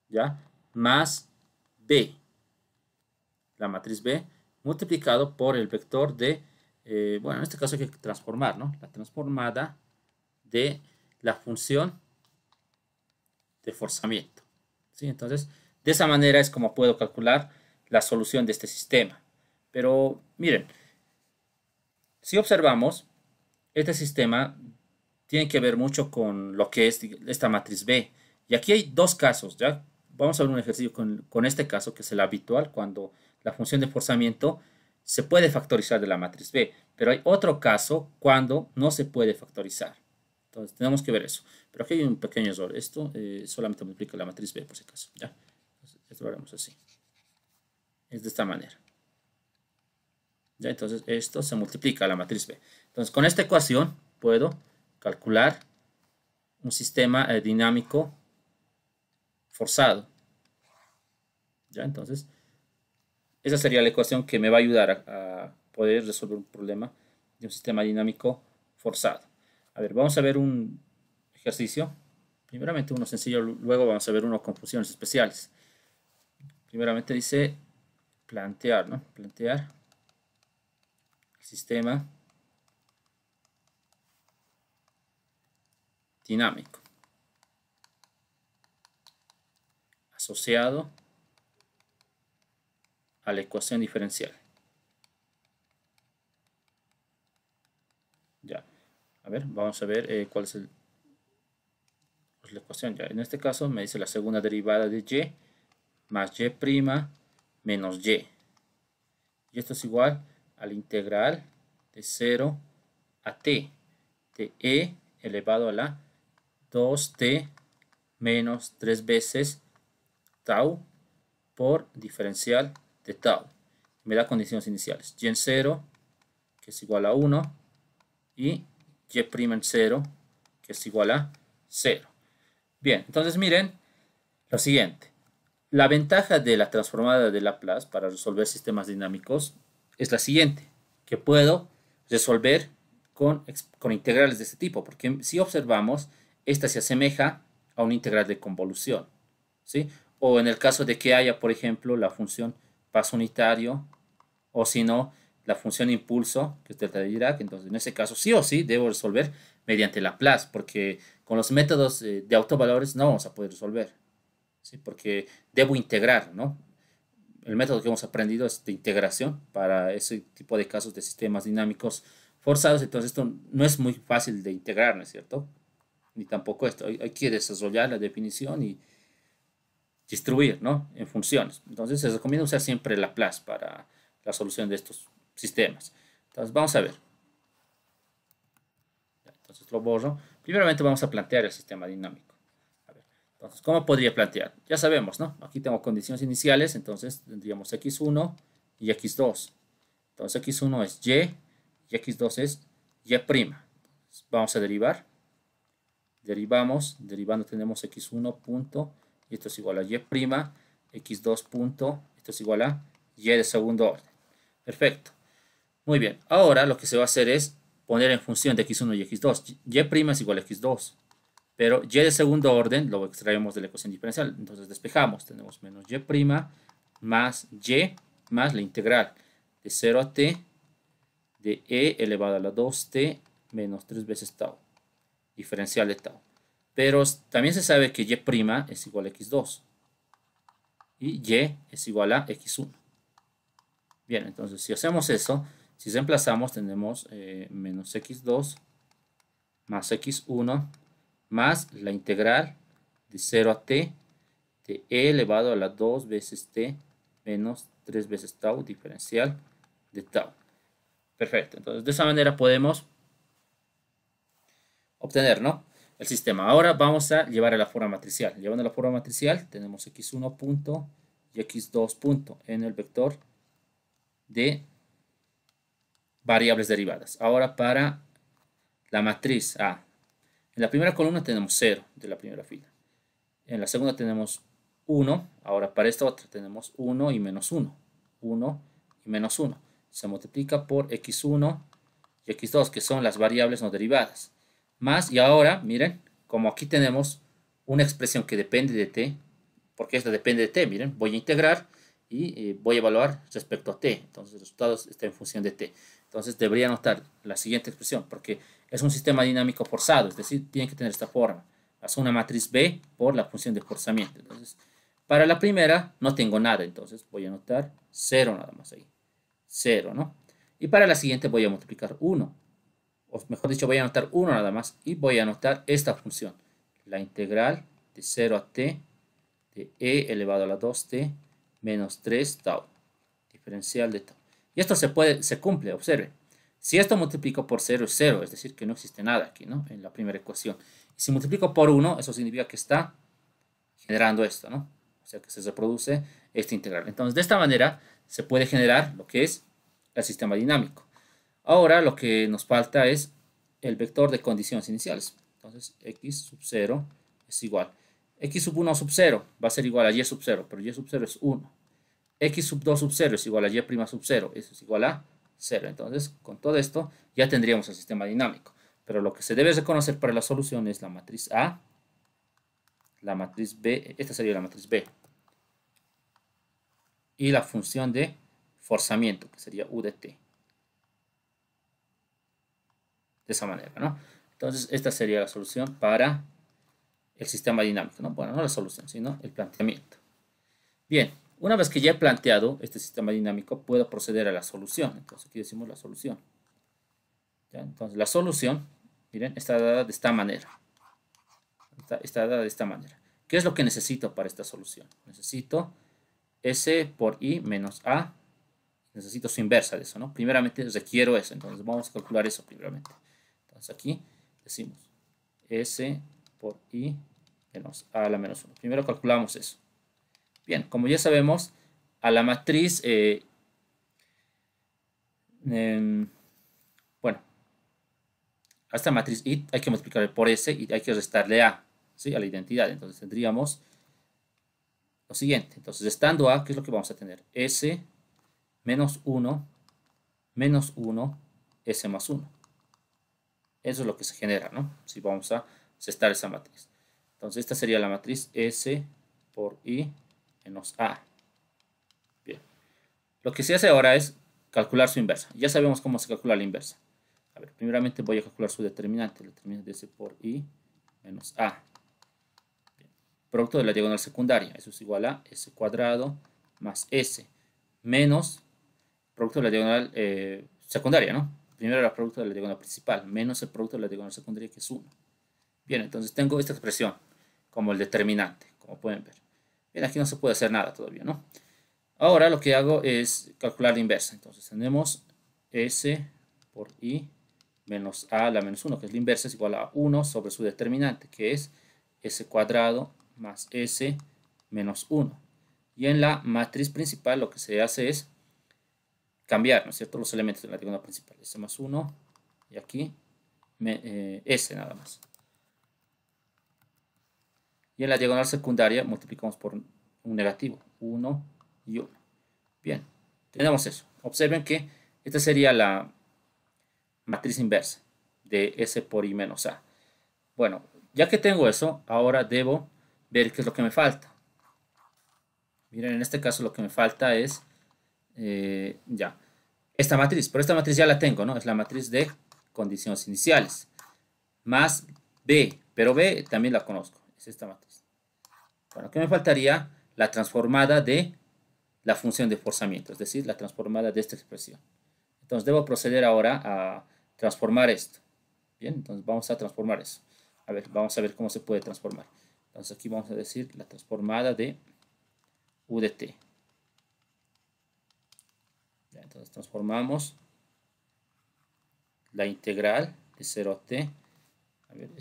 ¿ya? Más b, la matriz b, multiplicado por el vector de, eh, bueno, en este caso hay que transformar, ¿no? La transformada de la función de forzamiento, ¿sí? Entonces, de esa manera es como puedo calcular la solución de este sistema. Pero miren, si observamos, este sistema tiene que ver mucho con lo que es esta matriz B. Y aquí hay dos casos, ¿ya? Vamos a ver un ejercicio con, este caso, que es el habitual, cuando la función de forzamiento se puede factorizar de la matriz B, pero hay otro caso cuando no se puede factorizar. Entonces tenemos que ver eso. Pero aquí hay un pequeño error. Esto eh, solamente multiplica la matriz B por si acaso. esto lo haremos así. Es de esta manera. ¿Ya? Entonces esto se multiplica la matriz B. Entonces con esta ecuación puedo calcular un sistema eh, dinámico forzado. ¿Ya? Entonces, esa sería la ecuación que me va a ayudar a, poder resolver un problema de un sistema dinámico forzado. A ver, vamos a ver un ejercicio. Primeramente uno sencillo, luego vamos a ver uno con funciones especiales. Primeramente dice plantear, ¿no? Plantear el sistema dinámico asociado a la ecuación diferencial. Ya, a ver, vamos a ver eh, cuál es la ecuación. Ya, en este caso me dice la segunda derivada de y más y' menos y. Y esto es igual al integral de 0 a t de e elevado a la 2t menos 3 veces tau por diferencial de tau. Me da condiciones iniciales. Y en 0, que es igual a 1, y y' en 0, que es igual a 0. Bien, entonces miren lo siguiente. La ventaja de la transformada de Laplace para resolver sistemas dinámicos es la siguiente, que puedo resolver con, con integrales de este tipo, porque si observamos, esta se asemeja a un integral de convolución. ¿sí? O en el caso de que haya, por ejemplo, la función paso unitario, o si no, la función impulso, que usted delta dirá, que entonces en ese caso sí o sí debo resolver mediante la Laplace, porque con los métodos eh, de autovalores no vamos a poder resolver, ¿sí? porque debo integrar, ¿no? El método que hemos aprendido es de integración para ese tipo de casos de sistemas dinámicos forzados, entonces esto no es muy fácil de integrar, ¿no es cierto? ni tampoco esto. Hay, que desarrollar la definición y distribuir ¿no? en funciones. Entonces se recomienda usar siempre la Laplace para la solución de estos sistemas. Entonces vamos a ver. Entonces lo borro. Primeramente vamos a plantear el sistema dinámico. entonces, ¿cómo podría plantear? Ya sabemos, ¿no? Aquí tengo condiciones iniciales, entonces tendríamos x1 y x2. Entonces x1 es y y x2 es y'. vamos a derivar derivamos, derivando tenemos x1 punto, y esto es igual a y', prima, x2 punto, esto es igual a y de segundo orden. Perfecto. Muy bien, ahora lo que se va a hacer es poner en función de x1 y x2. y' prima es igual a x2, pero y de segundo orden lo extraemos de la ecuación diferencial. Entonces despejamos, tenemos menos y' más y más la integral de 0 a t de e elevado a la 2t menos 3 veces tau diferencial de tau. Pero también se sabe que y' es igual a x2 y y es igual a x1. Bien, entonces si hacemos eso, si reemplazamos tenemos eh, menos x2 más x1 más la integral de 0 a t de e elevado a la 2 veces t menos 3 veces tau diferencial de tau. Perfecto, entonces de esa manera podemos obtener, ¿no? El sistema. Ahora vamos a llevar a la forma matricial. Llevando a la forma matricial tenemos x1 punto y x2 punto en el vector de variables derivadas. Ahora para la matriz A. En la primera columna tenemos 0 de la primera fila. En la segunda tenemos 1. Ahora para esta otra tenemos 1 y menos 1. 1 y menos 1. Se multiplica por x1 y x2, que son las variables no derivadas más y ahora, miren, como aquí tenemos una expresión que depende de t, porque esta depende de t, miren, voy a integrar y eh, voy a evaluar respecto a t, entonces el resultado está en función de t. Entonces debería anotar la siguiente expresión, porque es un sistema dinámico forzado, es decir, tiene que tener esta forma. Hace una matriz B por la función de forzamiento. Entonces, para la primera no tengo nada, entonces voy a anotar 0 nada más ahí. 0, ¿no? Y para la siguiente voy a multiplicar 1 o mejor dicho, voy a anotar 1 nada más y voy a anotar esta función, la integral de 0 a t de e elevado a la 2t menos 3 tau, diferencial de tau. Y esto se puede, se cumple, observe. Si esto multiplico por 0 es 0, es decir, que no existe nada aquí, ¿no? En la primera ecuación. si multiplico por 1, eso significa que está generando esto, ¿no? O sea, que se reproduce esta integral. Entonces, de esta manera se puede generar lo que es el sistema dinámico. Ahora lo que nos falta es el vector de condiciones iniciales. Entonces, x sub 0 es igual. x sub 1 sub 0 va a ser igual a y sub 0, pero y sub 0 es 1. x sub 2 sub 0 es igual a y prima sub 0, eso es igual a 0. Entonces, con todo esto ya tendríamos el sistema dinámico. Pero lo que se debe reconocer para la solución es la matriz A, la matriz B, esta sería la matriz B, y la función de forzamiento, que sería U de T. de esa manera, ¿no? Entonces, esta sería la solución para el sistema dinámico, ¿no? Bueno, no la solución, sino el planteamiento. Bien, una vez que ya he planteado este sistema dinámico, puedo proceder a la solución. Entonces, aquí decimos la solución. Entonces, la solución, miren, está dada de esta manera. Está, está dada de esta manera. ¿Qué es lo que necesito para esta solución? Necesito S por I menos A. Necesito su inversa de eso, ¿no? Primeramente requiero eso, entonces vamos a calcular eso primeramente aquí, decimos S por I menos A a la menos 1. Primero calculamos eso. Bien, como ya sabemos, a la matriz, eh, em, bueno, a esta matriz I hay que multiplicarle por S y hay que restarle A, ¿sí? A la identidad. Entonces tendríamos lo siguiente. Entonces, estando A, ¿qué es lo que vamos a tener? S menos 1 menos 1, S más 1. Eso es lo que se genera, ¿no? Si vamos a cestar esa matriz. Entonces esta sería la matriz S por I menos A. Bien. Lo que se hace ahora es calcular su inversa. Ya sabemos cómo se calcula la inversa. A ver, primeramente voy a calcular su determinante. El determinante de S por I menos A. Producto de la diagonal secundaria. Eso es igual a S cuadrado más S menos producto de la diagonal eh, secundaria, ¿no? primero el producto de la diagonal principal menos el producto de la diagonal secundaria que es 1. Bien, entonces tengo esta expresión como el determinante, como pueden ver. Bien, aquí no se puede hacer nada todavía, ¿no? Ahora lo que hago es calcular la inversa. Entonces tenemos S por I menos A a la menos 1, que es la inversa, es igual a 1 sobre su determinante, que es S cuadrado más S menos 1. Y en la matriz principal lo que se hace es cambiar, ¿no cierto?, los elementos de la diagonal principal. S más 1 y aquí eh, S nada más. Y en la diagonal secundaria multiplicamos por un negativo, 1 y 1. Bien, tenemos eso. Observen que esta sería la matriz inversa de S por I menos A. Bueno, ya que tengo eso, ahora debo ver qué es lo que me falta. Miren, en este caso lo que me falta es eh, ya, esta matriz, pero esta matriz ya la tengo, ¿no? Es la matriz de condiciones iniciales, más B, pero B también la conozco, es esta matriz. Bueno, ¿qué me faltaría? La transformada de la función de forzamiento, es decir, la transformada de esta expresión. Entonces debo proceder ahora a transformar esto. Bien, entonces vamos a transformar eso. A ver, vamos a ver cómo se puede transformar. Entonces aquí vamos a decir la transformada de U de T. Entonces transformamos la integral de 0t. A este,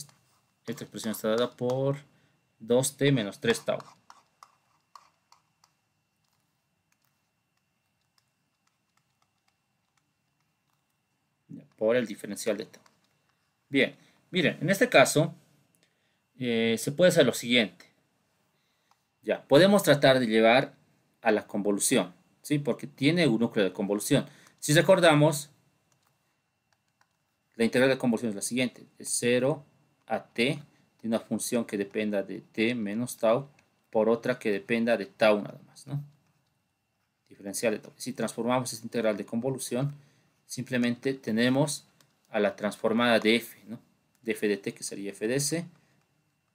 esta, expresión está dada por 2t menos 3 tau. Por el diferencial de tau. Bien, miren, en este caso eh, se puede hacer lo siguiente. Ya, podemos tratar de llevar a la convolución. ¿sí? Porque tiene un núcleo de convolución. Si recordamos, la integral de convolución es la siguiente, de 0 a t de una función que dependa de t menos tau por otra que dependa de tau nada más, Diferencial de tau. Si transformamos esta integral de convolución, simplemente tenemos a la transformada de f, ¿no? de f de t que sería f de s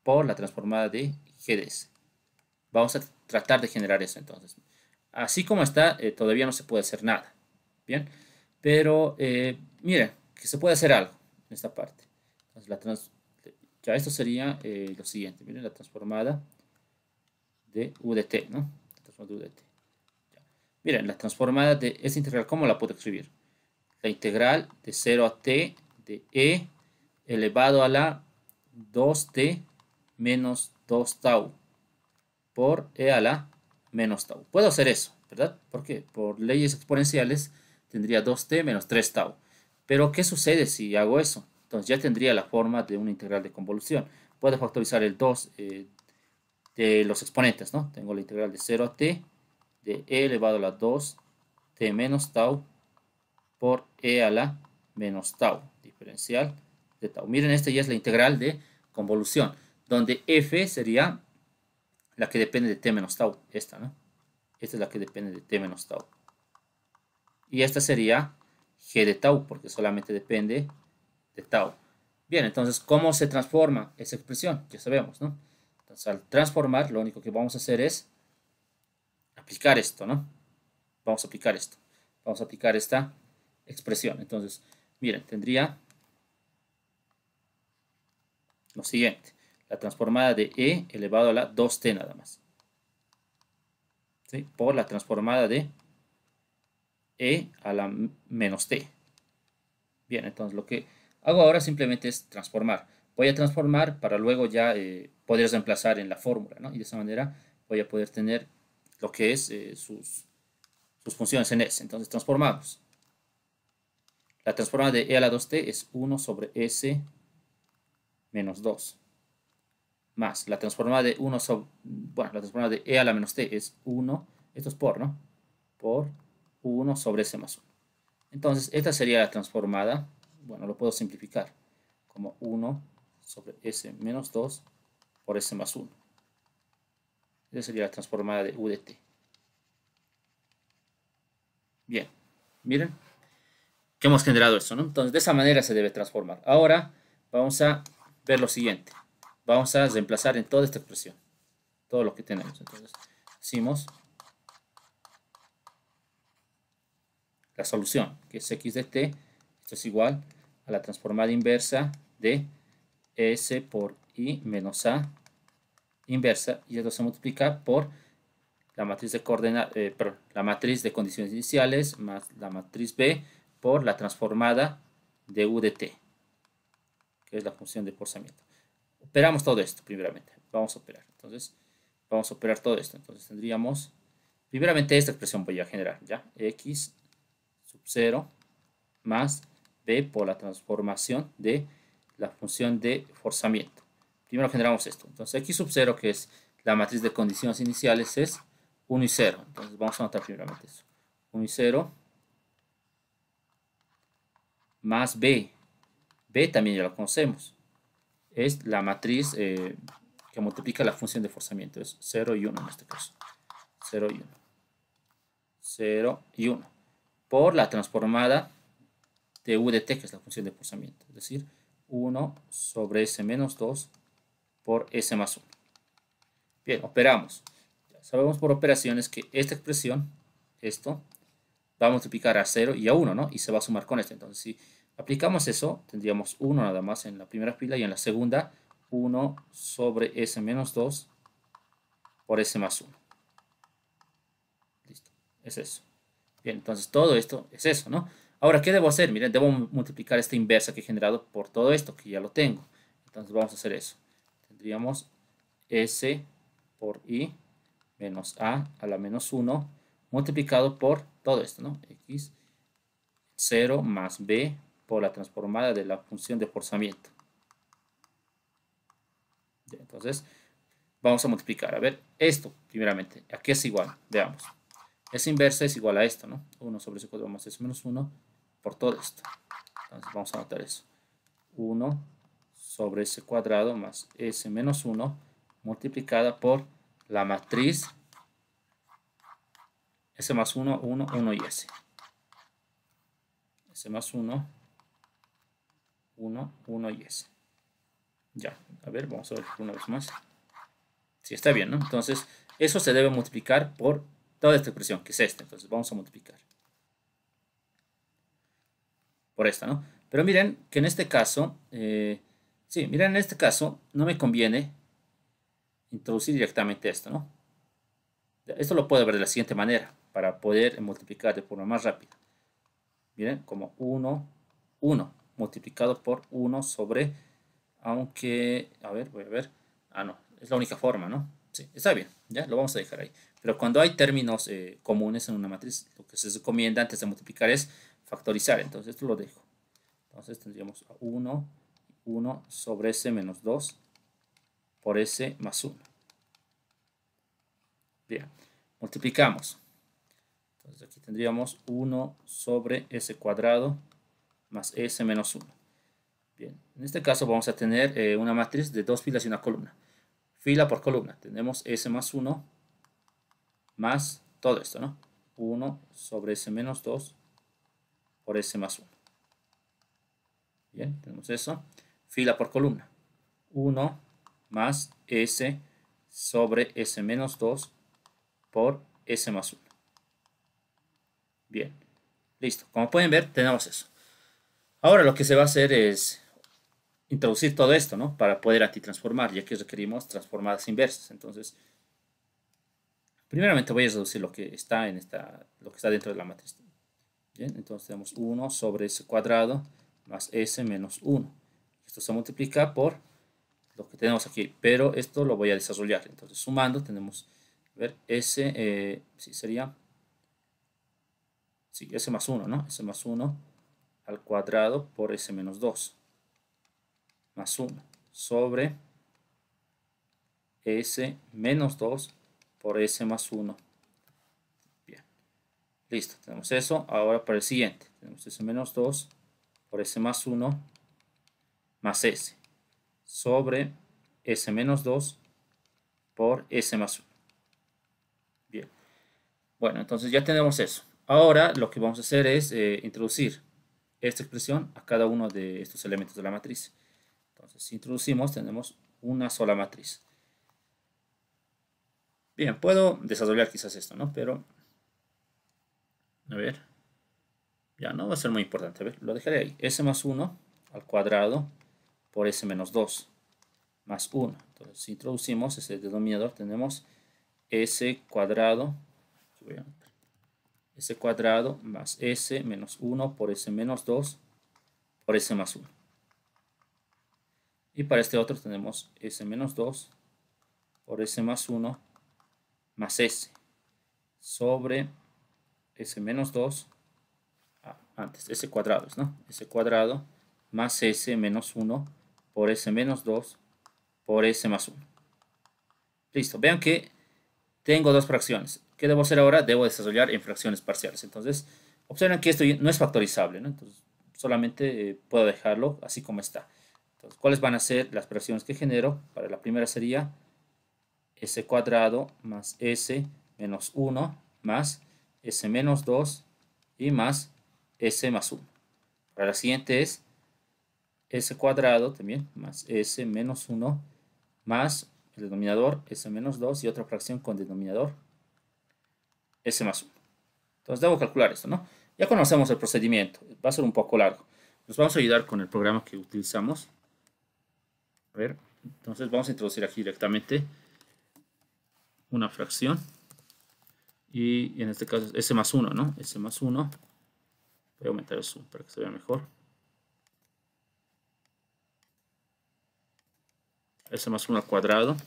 por la transformada de g de s. Vamos a tratar de generar eso entonces. Así como está, eh, todavía no se puede hacer nada. Bien, pero eh, miren que se puede hacer algo en esta parte. ya esto sería eh, lo siguiente. Miren la transformada de UDT, ¿no? de t, Miren, la transformada de esta integral, ¿cómo la puedo escribir? La integral de 0 a t de e elevado a la 2t menos 2 tau por e a la menos tau. Puedo hacer eso, ¿verdad? Porque por leyes exponenciales tendría 2t menos 3 tau. Pero, ¿qué sucede si hago eso? Entonces ya tendría la forma de una integral de convolución. Puedo factorizar el 2 eh, de los exponentes, ¿no? Tengo la integral de 0 a t de e elevado a la 2 t menos tau por e a la menos tau, diferencial de tau. Miren, esta ya es la integral de convolución, donde f sería la que depende de t menos tau, esta, ¿no? Esta es la que depende de t menos tau. Y esta sería g de tau, porque solamente depende de tau. Bien, entonces, ¿cómo se transforma esa expresión? Ya sabemos, ¿no? Entonces, al transformar, lo único que vamos a hacer es aplicar esto, ¿no? Vamos a aplicar esto. Vamos a aplicar esta expresión. Entonces, miren, tendría lo siguiente la transformada de E elevado a la 2T nada más. Por la transformada de E a la menos T. Bien, entonces lo que hago ahora simplemente es transformar. Voy a transformar para luego ya eh, poder reemplazar en la fórmula, Y de esa manera voy a poder tener lo que es eh, sus, sus funciones en S. Entonces transformamos. La transformada de E a la 2T es 1 sobre S menos 2 más la transformada de 1 sobre, bueno, la transformada de e a la menos t es 1, esto es por, ¿no? Por 1 sobre s más 1. Entonces, esta sería la transformada, bueno, lo puedo simplificar, como 1 sobre s menos 2 por s más 1. Esa sería la transformada de u de t. Bien, miren que hemos generado eso, ¿no? Entonces, de esa manera se debe transformar. Ahora, vamos a ver lo siguiente vamos a reemplazar en toda esta expresión, todo lo que tenemos. Entonces, decimos la solución, que es x de t, esto es igual a la transformada inversa de s por i menos a inversa, y esto se multiplica por la matriz de, coordena, eh, la matriz de condiciones iniciales más la matriz b por la transformada de u de t, que es la función de forzamiento operamos todo esto, primeramente. Vamos a operar. Entonces, vamos a operar todo esto. Entonces tendríamos, primeramente esta expresión voy a generar, ¿ya? X sub 0 más B por la transformación de la función de forzamiento. Primero generamos esto. Entonces X sub 0, que es la matriz de condiciones iniciales, es 1 y 0. Entonces vamos a anotar primeramente eso. 1 y 0 más B. B también ya lo conocemos es la matriz eh, que multiplica la función de forzamiento. Es 0 y 1 en este caso. 0 y 1. 0 y 1. Por la transformada de u de t, que es la función de forzamiento. Es decir, 1 sobre s menos 2 por s más 1. Bien, operamos. sabemos por operaciones que esta expresión, esto, va a multiplicar a 0 y a 1, ¿no? Y se va a sumar con esto. Entonces, si Aplicamos eso, tendríamos 1 nada más en la primera fila y en la segunda 1 sobre S menos 2 por S más 1. Listo, es eso. Bien, entonces todo esto es eso, ¿no? Ahora, ¿qué debo hacer? Miren, debo multiplicar esta inversa que he generado por todo esto, que ya lo tengo. Entonces vamos a hacer eso. Tendríamos S por I menos A a la menos 1 multiplicado por todo esto, ¿no? X 0 más B por la transformada de la función de forzamiento. Entonces, vamos a multiplicar. A ver, esto primeramente, aquí es igual, veamos. Esa inversa es igual a esto, ¿no? 1 sobre cuadrado más S menos 1 por todo esto. Entonces vamos a anotar eso. 1 sobre S cuadrado más S menos 1 multiplicada por la matriz S más 1, 1, 1 y S. S más 1, 1, 1 y S. Ya, a ver, vamos a ver una vez más. Sí, está bien, ¿no? Entonces, eso se debe multiplicar por toda esta expresión, que es esta. Entonces, vamos a multiplicar. Por esta, ¿no? Pero miren que en este caso, eh, sí, miren, en este caso no me conviene introducir directamente esto, ¿no? Esto lo puedo ver de la siguiente manera, para poder multiplicar de forma más rápida. Miren, como 1, 1 multiplicado por 1 sobre, aunque, a ver, voy a ver, ah, no, es la única forma, ¿no? Sí, está bien, ya lo vamos a dejar ahí. Pero cuando hay términos eh, comunes en una matriz, lo que se recomienda antes de multiplicar es factorizar, entonces esto lo dejo. Entonces tendríamos 1, 1 sobre S menos 2 por S más 1. Bien, multiplicamos. Entonces aquí tendríamos 1 sobre S cuadrado más S menos 1. Bien, en este caso vamos a tener eh, una matriz de dos filas y una columna. Fila por columna, tenemos S más 1 más todo esto, ¿no? 1 sobre S menos 2 por S más 1. Bien, tenemos eso. Fila por columna. 1 más S sobre S menos 2 por S más 1. Bien, listo. Como pueden ver, tenemos eso. Ahora lo que se va a hacer es introducir todo esto, ¿no? Para poder transformar, ya que requerimos transformadas inversas. Entonces, primeramente voy a introducir lo que está en esta, lo que está dentro de la matriz. Bien, entonces tenemos 1 sobre S cuadrado más S menos 1. Esto se multiplica por lo que tenemos aquí, pero esto lo voy a desarrollar. Entonces, sumando tenemos, ver, S, eh, sería, sí, S más 1, ¿no? S más 1 al cuadrado por s menos 2 más 1 sobre s menos 2 por s más 1. Bien, listo, tenemos eso. Ahora para el siguiente, tenemos s menos 2 por s más 1 más s sobre s menos 2 por s más 1. Bien, bueno, entonces ya tenemos eso. Ahora lo que vamos a hacer es eh, introducir esta expresión a cada uno de estos elementos de la matriz. Entonces, si introducimos, tenemos una sola matriz. Bien, puedo desarrollar quizás esto, ¿no? Pero, a ver, ya no va a ser muy importante. A ver, lo dejaré ahí. S más 1 al cuadrado por S menos 2 más 1. Entonces, si introducimos ese denominador, tenemos S cuadrado, s cuadrado más s menos 1 por s menos 2 por s más 1. Y para este otro tenemos s menos 2 por s más 1 más s sobre s menos 2, ah, antes s cuadrado, ¿no? s cuadrado más s menos 1 por s menos 2 por s más 1. Listo, vean que tengo dos fracciones. ¿Qué debo hacer ahora? Debo desarrollar en fracciones parciales. Entonces, observen que esto no es factorizable, ¿no? Entonces, solamente eh, puedo dejarlo así como está. Entonces, ¿cuáles van a ser las fracciones que genero? Para la primera sería s cuadrado más s menos 1 más s menos 2 y más s más 1. Para la siguiente es s cuadrado también más s menos 1 más el denominador s menos 2 y otra fracción con denominador S más 1. Entonces debo calcular esto, ¿no? Ya conocemos el procedimiento, va a ser un poco largo. Nos vamos a ayudar con el programa que utilizamos. A ver, entonces vamos a introducir aquí directamente una fracción. Y en este caso es S más 1, ¿no? S más 1. Voy a aumentar el zoom para que se vea mejor. S más 1 al cuadrado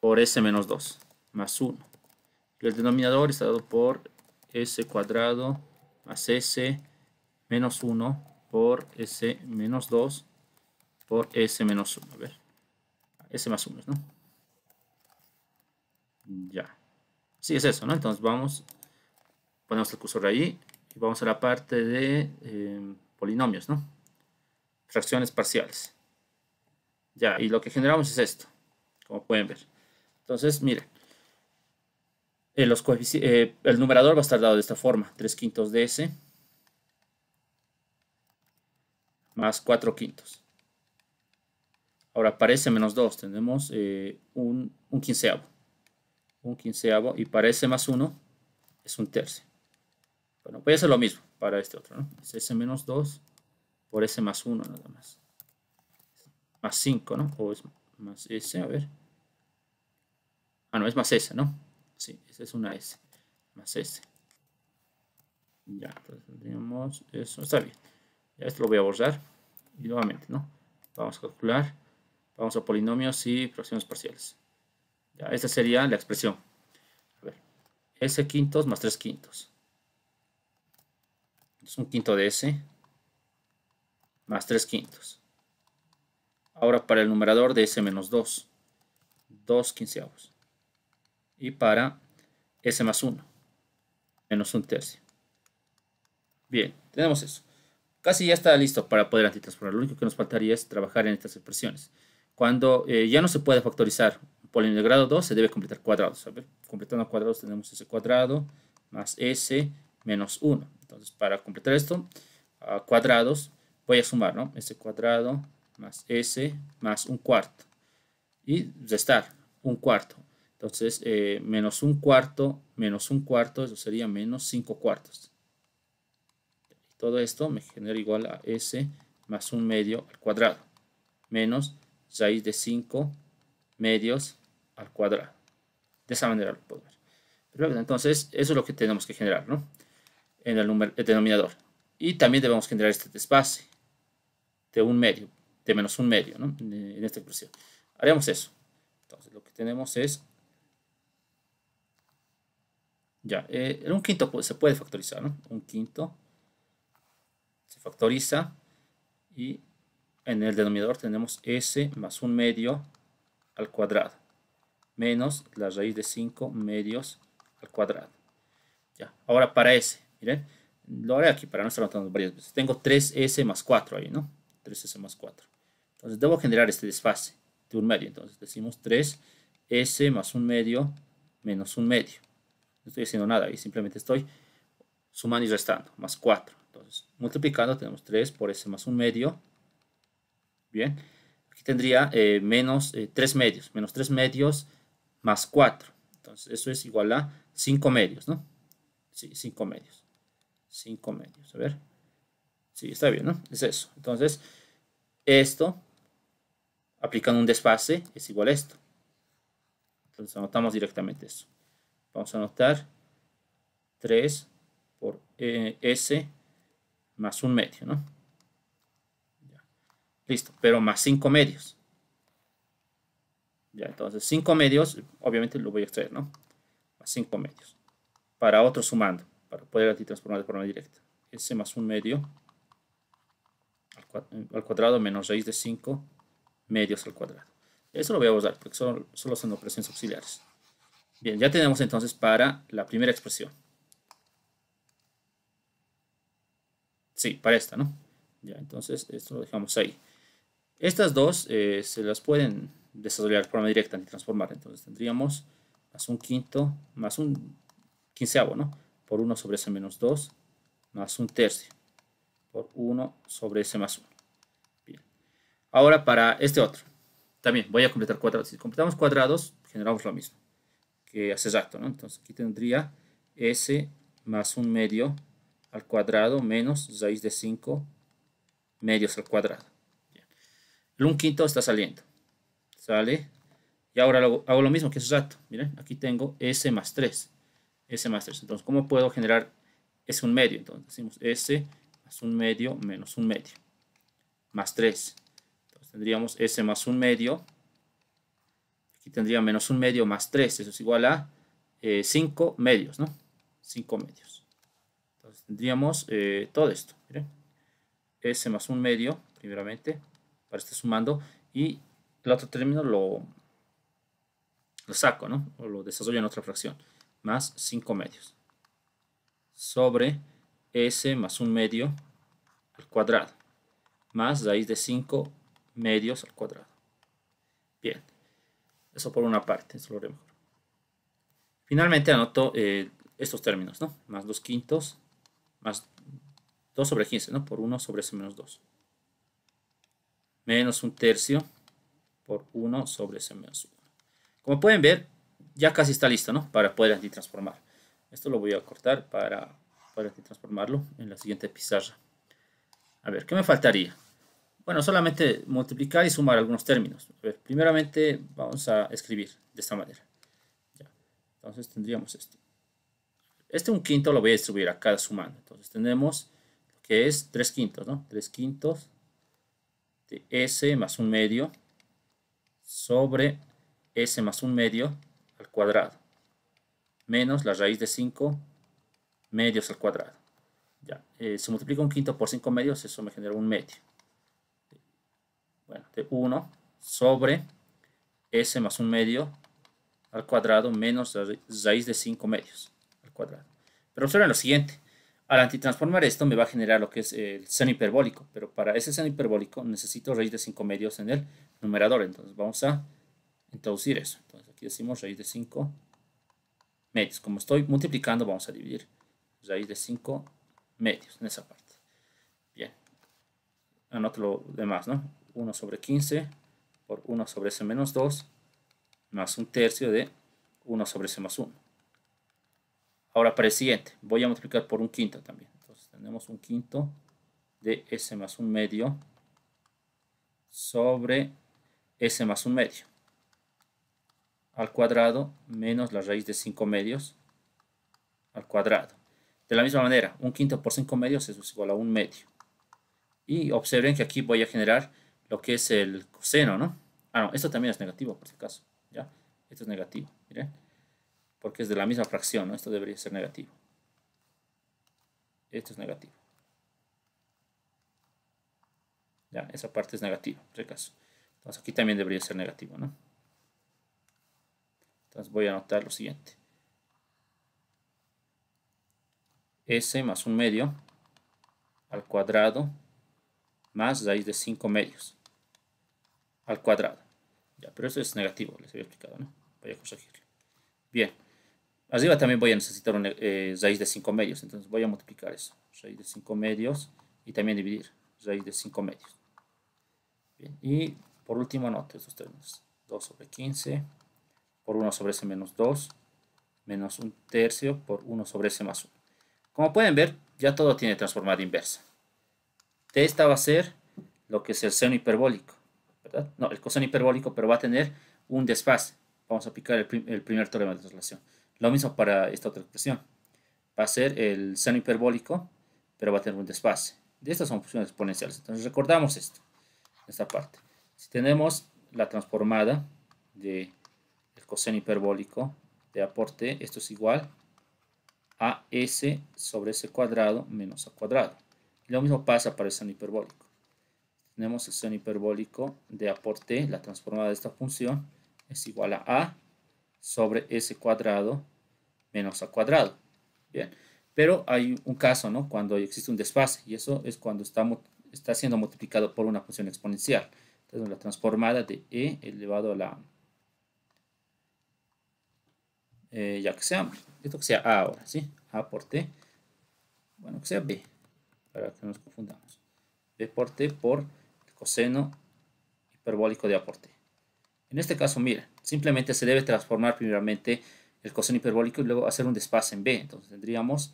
por S menos 2 más 1 el denominador está dado por s cuadrado más s menos 1 por s menos 2 por s menos 1. A ver, s más 1, ¿no? Ya. Sí, es eso, ¿no? Entonces vamos, ponemos el cursor ahí y vamos a la parte de em, polinomios, ¿no? Fracciones parciales. Ya, y lo que generamos es esto, como pueden ver. Entonces, miren, eh, los eh, el numerador va a estar dado de esta forma, 3 quintos de S más 4 quintos. Ahora para S menos 2, tenemos eh, un, un, quinceavo. Un quinceavo y para S más 1 es un tercio. Bueno, voy a hacer lo mismo para este otro, ¿no? Es S menos 2 por S más 1 nada más. Más 5, ¿no? O es más S, a ver. Ah, no, es más S, ¿no? Sí, esa es una S. Más S. Ya, entonces tendríamos eso. Está bien. Ya esto lo voy a borrar. Y nuevamente, ¿no? Vamos a calcular. Vamos a polinomios y fracciones parciales. Ya, esta sería la expresión. A ver. S quintos más 3 quintos. Es un quinto de S más 3 quintos. Ahora para el numerador de S menos 2. 2 quinceavos y para S más 1, menos un tercio. Bien, tenemos eso. Casi ya está listo para poder antitransformar. Lo único que nos faltaría es trabajar en estas expresiones. Cuando eh, ya no se puede factorizar polinomio de grado 2, se debe completar cuadrados. completando cuadrados tenemos S cuadrado más S menos 1. Entonces, para completar esto, cuadrados, voy a sumar, ¿no? S cuadrado más S más un cuarto. Y restar un cuarto. Entonces, eh, menos un cuarto, menos un cuarto, eso sería menos 5 cuartos. Todo esto me genera igual a S más un medio al cuadrado, menos raíz de 5 medios al cuadrado. De esa manera lo puedo ver. entonces eso es lo que tenemos que generar, ¿no? En el, denominador. Y también debemos generar este despase de un medio, de menos un medio, ¿no? En esta expresión. Haremos eso. Entonces lo que tenemos es ya, eh, un quinto se puede factorizar, ¿no? Un quinto se factoriza y en el denominador tenemos s más un medio al cuadrado menos la raíz de 5 medios al cuadrado. Ya, ahora para s, miren, lo haré aquí para no estar anotando varias veces. Tengo 3s más 4 ahí, ¿no? 3s más 4. Entonces debo generar este desfase de un medio. Entonces decimos 3s más un medio menos un medio no estoy haciendo nada y simplemente estoy sumando y restando, más 4. Entonces, multiplicando tenemos 3 por ese más 1 medio. Bien, aquí tendría eh, menos 3 eh, medios, menos 3 medios más 4. Entonces, eso es igual a 5 medios, ¿no? Sí, 5 medios. 5 medios, a ver. Sí, está bien, ¿no? Es eso. Entonces, esto, aplicando un desfase, es igual a esto. Entonces, anotamos directamente eso. Vamos a anotar 3 por eh, S más un medio, ¿no? Listo, pero más 5 medios. Ya, entonces 5 medios, obviamente lo voy a extraer, ¿no? Más 5 medios. Para otro sumando, para poder transformar de forma directa. S más un medio al cuadrado menos raíz de 5 medios al cuadrado. Eso lo voy a usar porque solo, solo son operaciones auxiliares. Bien, ya tenemos entonces para la primera expresión. Sí, para esta, ¿no? Ya, entonces esto lo dejamos ahí. Estas dos eh, se las pueden desarrollar de forma directa ni transformar. Entonces tendríamos más un quinto, más un quinceavo, ¿no? Por 1 sobre S menos 2, más un tercio, por 1 sobre S más 1. Bien. Ahora para este otro. También voy a completar cuadrados. Si completamos cuadrados, generamos lo mismo que hace exacto, ¿no? Entonces aquí tendría s más un medio al cuadrado menos raíz de 5 medios al cuadrado. El 1 quinto está saliendo. Sale. Y ahora hago lo mismo que es exacto. Miren, aquí tengo s más 3. s más 3. Entonces, ¿cómo puedo generar s un medio? Entonces decimos s más un medio menos un medio. Más 3. Entonces tendríamos s más un medio Aquí tendría menos un medio más 3, eso es igual a 5 eh, medios, ¿no? 5 medios. Entonces tendríamos eh, todo esto, miren. S más un medio, primeramente, para estar sumando, y el otro término lo, lo saco, ¿no? O lo desarrollo en otra fracción, más 5 medios. Sobre S más un medio al cuadrado, más raíz de 5 medios al cuadrado. Eso por una parte, eso lo haré mejor. Finalmente anoto eh, estos términos, ¿no? Más 2 quintos, más 2 sobre 15, ¿no? Por 1 sobre ese menos 2. Menos un tercio por 1 sobre ese menos 1. Como pueden ver, ya casi está listo, ¿no? Para poder antitransformar. Esto lo voy a cortar para, poder transformarlo en la siguiente pizarra. A ver, ¿qué me faltaría? Bueno, solamente multiplicar y sumar algunos términos. A primeramente vamos a escribir de esta manera. Entonces tendríamos esto. Este un quinto lo voy a distribuir acá sumando. Entonces tenemos que es 3 quintos, ¿no? 3 quintos de S más un medio sobre S más un medio al cuadrado. Menos la raíz de 5 medios al cuadrado. Ya. Eh, multiplica un quinto por 5 medios, eso me genera un medio bueno, de 1 sobre s más 1 medio al cuadrado menos raíz de 5 medios al cuadrado. Pero observen lo siguiente. Al antitransformar esto me va a generar lo que es el seno hiperbólico, pero para ese seno hiperbólico necesito raíz de 5 medios en el numerador, entonces vamos a introducir eso. Entonces aquí decimos raíz de 5 medios. Como estoy multiplicando, vamos a dividir raíz de 5 medios en esa parte. Bien, anoto lo demás, ¿no? 1 sobre 15 por 1 sobre S menos 2 más un tercio de 1 sobre S más 1. Ahora para el siguiente, voy a multiplicar por un quinto también. Entonces tenemos un quinto de S más un medio sobre S más un medio al cuadrado menos la raíz de 5 medios al cuadrado. De la misma manera, un quinto por 5 medios es igual a un medio. Y observen que aquí voy a generar lo que es el coseno, ¿no? Ah, no, esto también es negativo, por si acaso, ¿ya? Esto es negativo, miren, porque es de la misma fracción, ¿no? Esto debería ser negativo. Esto es negativo. Ya, esa parte es negativa, por si acaso. Entonces aquí también debería ser negativo, ¿no? Entonces voy a anotar lo siguiente. S más un medio al cuadrado más raíz de cinco medios al cuadrado. Ya, pero eso es negativo, les había explicado, ¿no? Voy a corregirlo. Bien. Arriba también voy a necesitar una eh, raíz de 5 medios, entonces voy a multiplicar eso. Raíz de 5 medios y también dividir. Raíz de 5 medios. Bien. Y por último anoto estos términos. 2 sobre 15 por 1 sobre S menos 2 menos 1 tercio por 1 sobre S más 1. Como pueden ver, ya todo tiene transformada inversa. T esta va a ser lo que es el seno hiperbólico. No, el coseno hiperbólico, pero va a tener un desfase. Vamos a aplicar el, primer teorema de traslación. Lo mismo para esta otra expresión. Va a ser el seno hiperbólico, pero va a tener un desfase. De estas son funciones exponenciales. Entonces recordamos esto, esta parte. Si tenemos la transformada del coseno hiperbólico de aporte, esto es igual a s sobre s cuadrado menos a cuadrado. lo mismo pasa para el seno hiperbólico tenemos seno hiperbólico de aporte, la transformada de esta función es igual a a sobre s cuadrado menos a cuadrado. Bien, pero hay un caso, ¿no? Cuando existe un desfase y eso es cuando está, está siendo multiplicado por una función exponencial. Entonces la transformada de e elevado a la... Eh, ya que sea, esto que sea a ahora, ¿sí? A por t, bueno, que sea b, para que no nos confundamos. b por t por coseno hiperbólico de aporte. En este caso, mira, simplemente se debe transformar primeramente el coseno hiperbólico y luego hacer un despase en B. Entonces tendríamos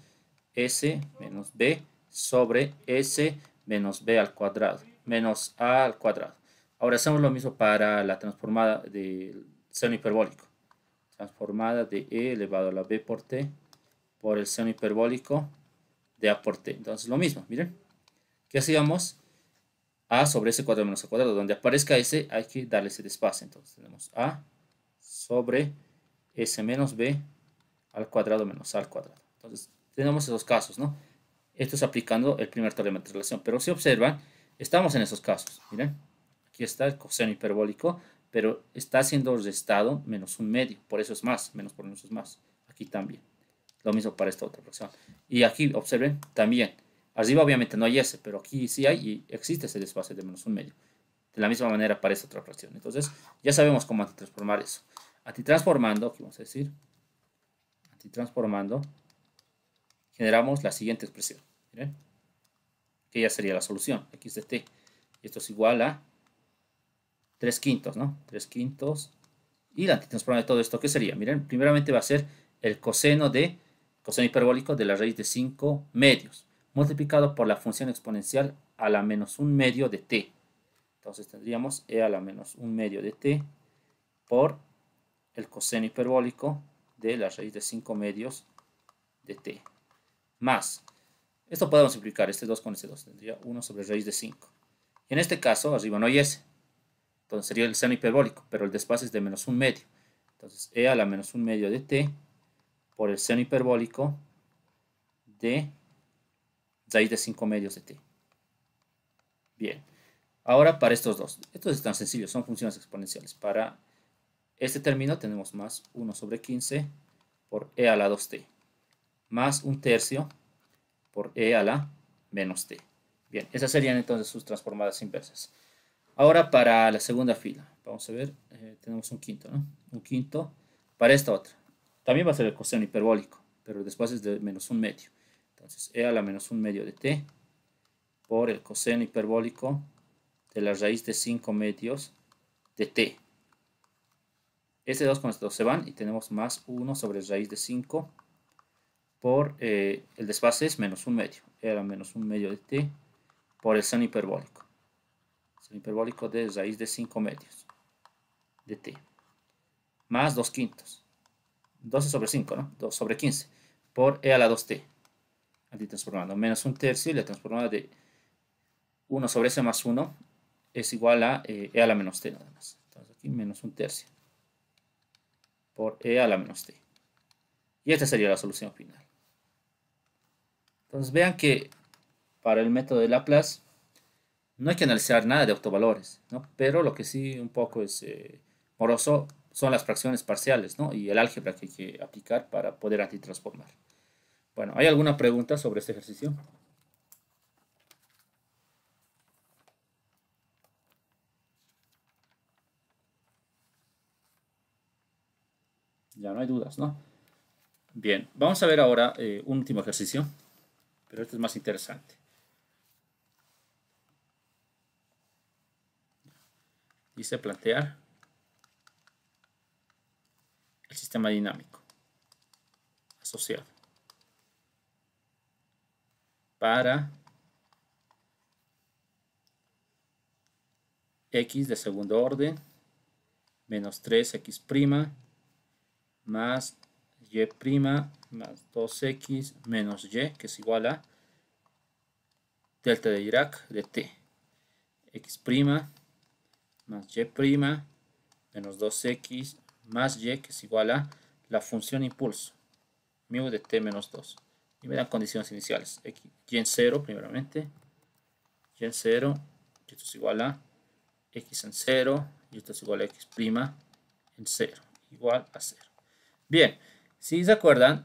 S menos B sobre S menos B al cuadrado, menos A al cuadrado. Ahora hacemos lo mismo para la transformada del seno hiperbólico. Transformada de E elevado a la B por T por el seno hiperbólico de A por T. Entonces lo mismo, miren. ¿Qué hacíamos? A sobre S cuadrado menos A cuadrado. Donde aparezca S hay que darle ese despacio. Entonces tenemos A sobre S menos B al cuadrado menos A al cuadrado. Entonces tenemos esos casos, ¿no? Esto es aplicando el primer teorema de relación. Pero si observan, estamos en esos casos. Miren, aquí está el coseno hiperbólico, pero está siendo restado menos un medio. Por eso es más, menos por menos es más. Aquí también. Lo mismo para esta otra fracción. Y aquí, observen, también Arriba obviamente no hay ese, pero aquí sí hay y existe ese desfase de menos un medio. De la misma manera aparece otra fracción. Entonces ya sabemos cómo antitransformar eso. Antitransformando, aquí vamos a decir, antitransformando, generamos la siguiente expresión. Miren, que ya sería la solución. x de T. esto es igual a 3 quintos, ¿no? 3 quintos. Y la antitransforma de todo esto, ¿qué sería? Miren, primeramente va a ser el coseno de, coseno hiperbólico de la raíz de 5 medios multiplicado por la función exponencial a la menos un medio de t. Entonces tendríamos e a la menos un medio de t por el coseno hiperbólico de la raíz de 5 medios de t. Más, esto podemos simplificar, este 2 con este 2, tendría 1 sobre raíz de 5. Y en este caso, arriba no hay s, entonces sería el seno hiperbólico, pero el despacio es de menos un medio. Entonces e a la menos un medio de t por el seno hiperbólico de raíz de 5 medios de t. Bien, ahora para estos dos. Estos es tan sencillo, son funciones exponenciales. Para este término tenemos más 1 sobre 15 por e a la 2t, más un tercio por e a la menos t. Bien, esas serían entonces sus transformadas inversas. Ahora para la segunda fila, vamos a ver, eh, tenemos un quinto, ¿no? Un quinto para esta otra. También va a ser el coseno hiperbólico, pero después es de menos un medio. Entonces, e a la menos 1 medio de t por el coseno hiperbólico de la raíz de 5 medios de t. Este 2 con este 2 se van y tenemos más 1 sobre raíz de 5 por eh, el desfase es menos 1 medio. e a la menos 1 medio de t por el seno hiperbólico. Seno hiperbólico de raíz de 5 medios de t. Más 2 quintos. 12 sobre 5, ¿no? 2 sobre 15. Por e a la 2t antitransformando. Menos un tercio y la transformada de 1 sobre S más 1 es igual a eh, E a la menos T nada más. Entonces aquí menos un tercio por E a la menos T. Y esta sería la solución final. Entonces vean que para el método de Laplace no hay que analizar nada de autovalores, pero lo que sí un poco es eh, moroso son las fracciones parciales ¿no? y el álgebra que hay que aplicar para poder antitransformar. Bueno, ¿hay alguna pregunta sobre este ejercicio? Ya no hay dudas, ¿no? Bien, vamos a ver ahora eh, un último ejercicio, pero este es más interesante. Dice plantear el sistema dinámico asociado para x de segundo orden menos 3x' más y' más 2x menos y que es igual a delta de irak de t x' más y' menos 2x más y que es igual a la función impulso mu de t menos 2 y me dan condiciones iniciales. y en 0 primeramente, y en 0, y esto es igual a x en 0, y esto es igual a x' en 0, igual a 0. Bien, si se acuerdan,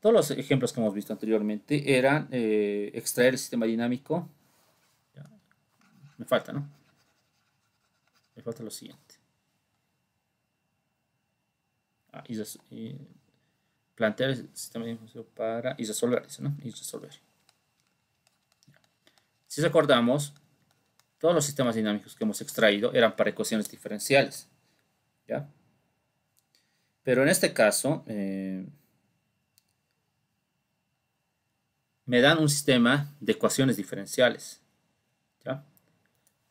todos los ejemplos que hemos visto anteriormente eran eh, extraer el sistema dinámico. Me falta, ¿no? Me falta lo siguiente. Ah, plantear el sistema de información para y resolver ¿no? Y resolver. Si recordamos, todos los sistemas dinámicos que hemos extraído eran para ecuaciones diferenciales, ¿ya? Pero en este caso, eh, me dan un sistema de ecuaciones diferenciales, ¿ya?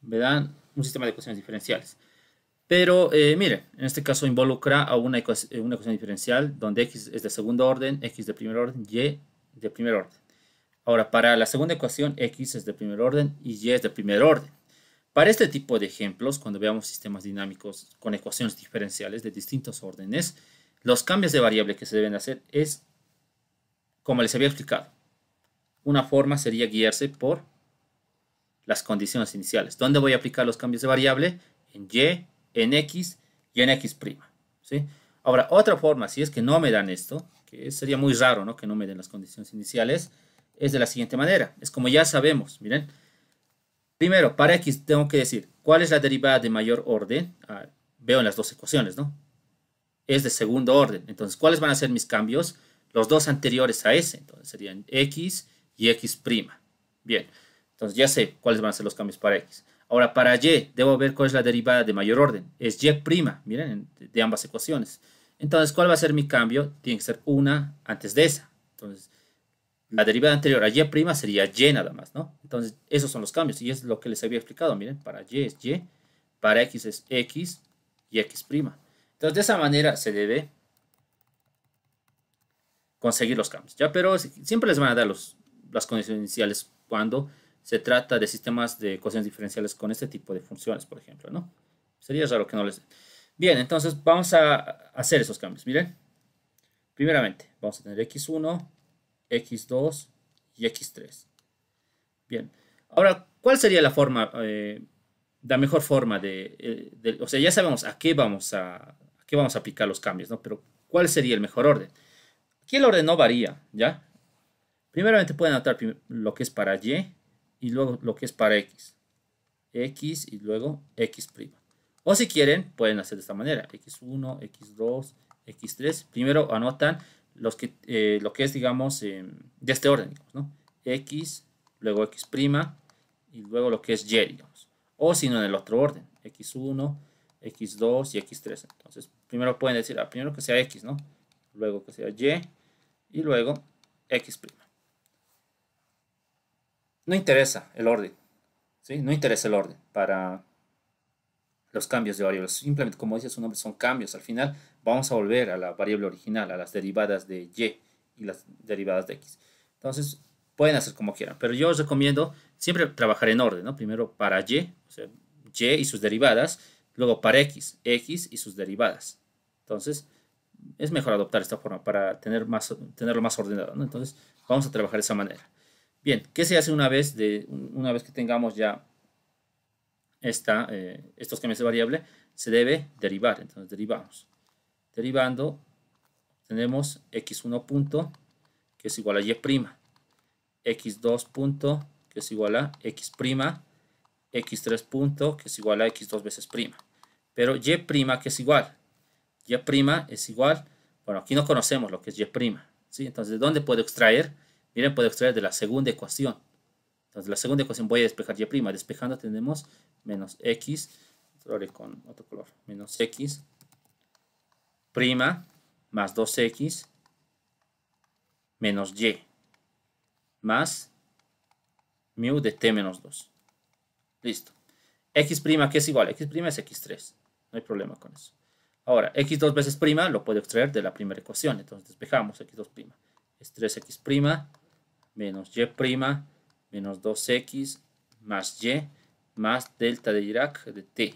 Me dan un sistema de ecuaciones diferenciales. Pero eh, mire, en este caso involucra a una, ecuación, eh, una ecuación diferencial donde x es de segundo orden, x de primer orden, y de primer orden. Ahora, para la segunda ecuación, x es de primer orden y y es de primer orden. Para este tipo de ejemplos, cuando veamos sistemas dinámicos con ecuaciones diferenciales de distintos órdenes, los cambios de variable que se deben hacer es, como les había explicado, una forma sería guiarse por las condiciones iniciales. ¿Dónde voy a aplicar los cambios de variable? En y, en X y en X'. ¿sí? Ahora, otra forma, si es que no me dan esto, que sería muy raro ¿no? que no me den las condiciones iniciales, es de la siguiente manera. Es como ya sabemos, miren. Primero, para X tengo que decir, ¿cuál es la derivada de mayor orden? Ah, veo en las dos ecuaciones, ¿no? Es de segundo orden. Entonces, ¿cuáles van a ser mis cambios? Los dos anteriores a ese. Entonces, serían X y X'. Bien. Entonces, ya sé cuáles van a ser los cambios para X. Ahora, para y debo ver cuál es la derivada de mayor orden. Es y prima, miren, de ambas ecuaciones. Entonces, ¿cuál va a ser mi cambio? Tiene que ser una antes de esa. Entonces, la derivada anterior a y prima sería y nada más, ¿no? Entonces, esos son los cambios y es lo que les había explicado, miren, para y es y, para x es x y x prima. Entonces, de esa manera se debe conseguir los cambios, ¿ya? Pero siempre les van a dar los, las condiciones iniciales cuando se trata de sistemas de ecuaciones diferenciales con este tipo de funciones, por ejemplo, ¿no? Sería raro que no les... Bien, entonces vamos a hacer esos cambios, miren. Primeramente, vamos a tener x1, x2 y x3. Bien, ahora, ¿cuál sería la forma, eh, la mejor forma eh, de, O sea, ya sabemos a qué vamos a, a qué vamos a aplicar los cambios, ¿no? Pero, ¿cuál sería el mejor orden? Aquí el orden no varía, ¿ya? Primeramente pueden anotar lo que es para y, y luego lo que es para x. X y luego X'. O si quieren, pueden hacer de esta manera. X1, X2, X3. Primero anotan los que, eh, lo que es, digamos, em, de este orden, digamos, ¿no? X, luego X' y luego lo que es Y, digamos. O si no, en el otro orden. X1, X2 y X3. Entonces, primero pueden decir, ah, primero que sea X, ¿no? Luego que sea Y y luego X' no interesa el orden, ¿sí? No interesa el orden para los cambios de variables. Simplemente, como decía su nombre, son cambios. Al final vamos a volver a la variable original, a las derivadas de y y las derivadas de x. Entonces, pueden hacer como quieran, pero yo os recomiendo siempre trabajar en orden, ¿no? Primero para y, o sea, y y sus derivadas, luego para x, x y sus derivadas. Entonces, es mejor adoptar esta forma para tener más, tenerlo más ordenado, ¿no? Entonces, vamos a trabajar de esa manera. Bien, ¿qué se hace una vez, de, una vez que tengamos ya esta, eh, estos cambios de variable? Se debe derivar, entonces derivamos. Derivando, tenemos x1 punto, que es igual a y', prima. x2 punto, que es igual a x', prima. x3 punto, que es igual a x2 veces prima. Pero y' prima, que es igual. Y' prima es igual, bueno, aquí no conocemos lo que es y', ¿sí? Entonces, ¿de dónde puedo extraer? Miren, puedo extraer de la segunda ecuación. Entonces la segunda ecuación voy a despejar y'. Despejando tenemos menos x, con otro color, menos x, prima, más 2x, menos y, más mu de t menos 2. Listo. x prima que es igual, x prima es x3, no hay problema con eso. Ahora, x 2 veces prima lo puedo extraer de la primera ecuación, entonces despejamos x2 prima. Es 3x prima menos y' menos 2x más y más delta de Dirac de t.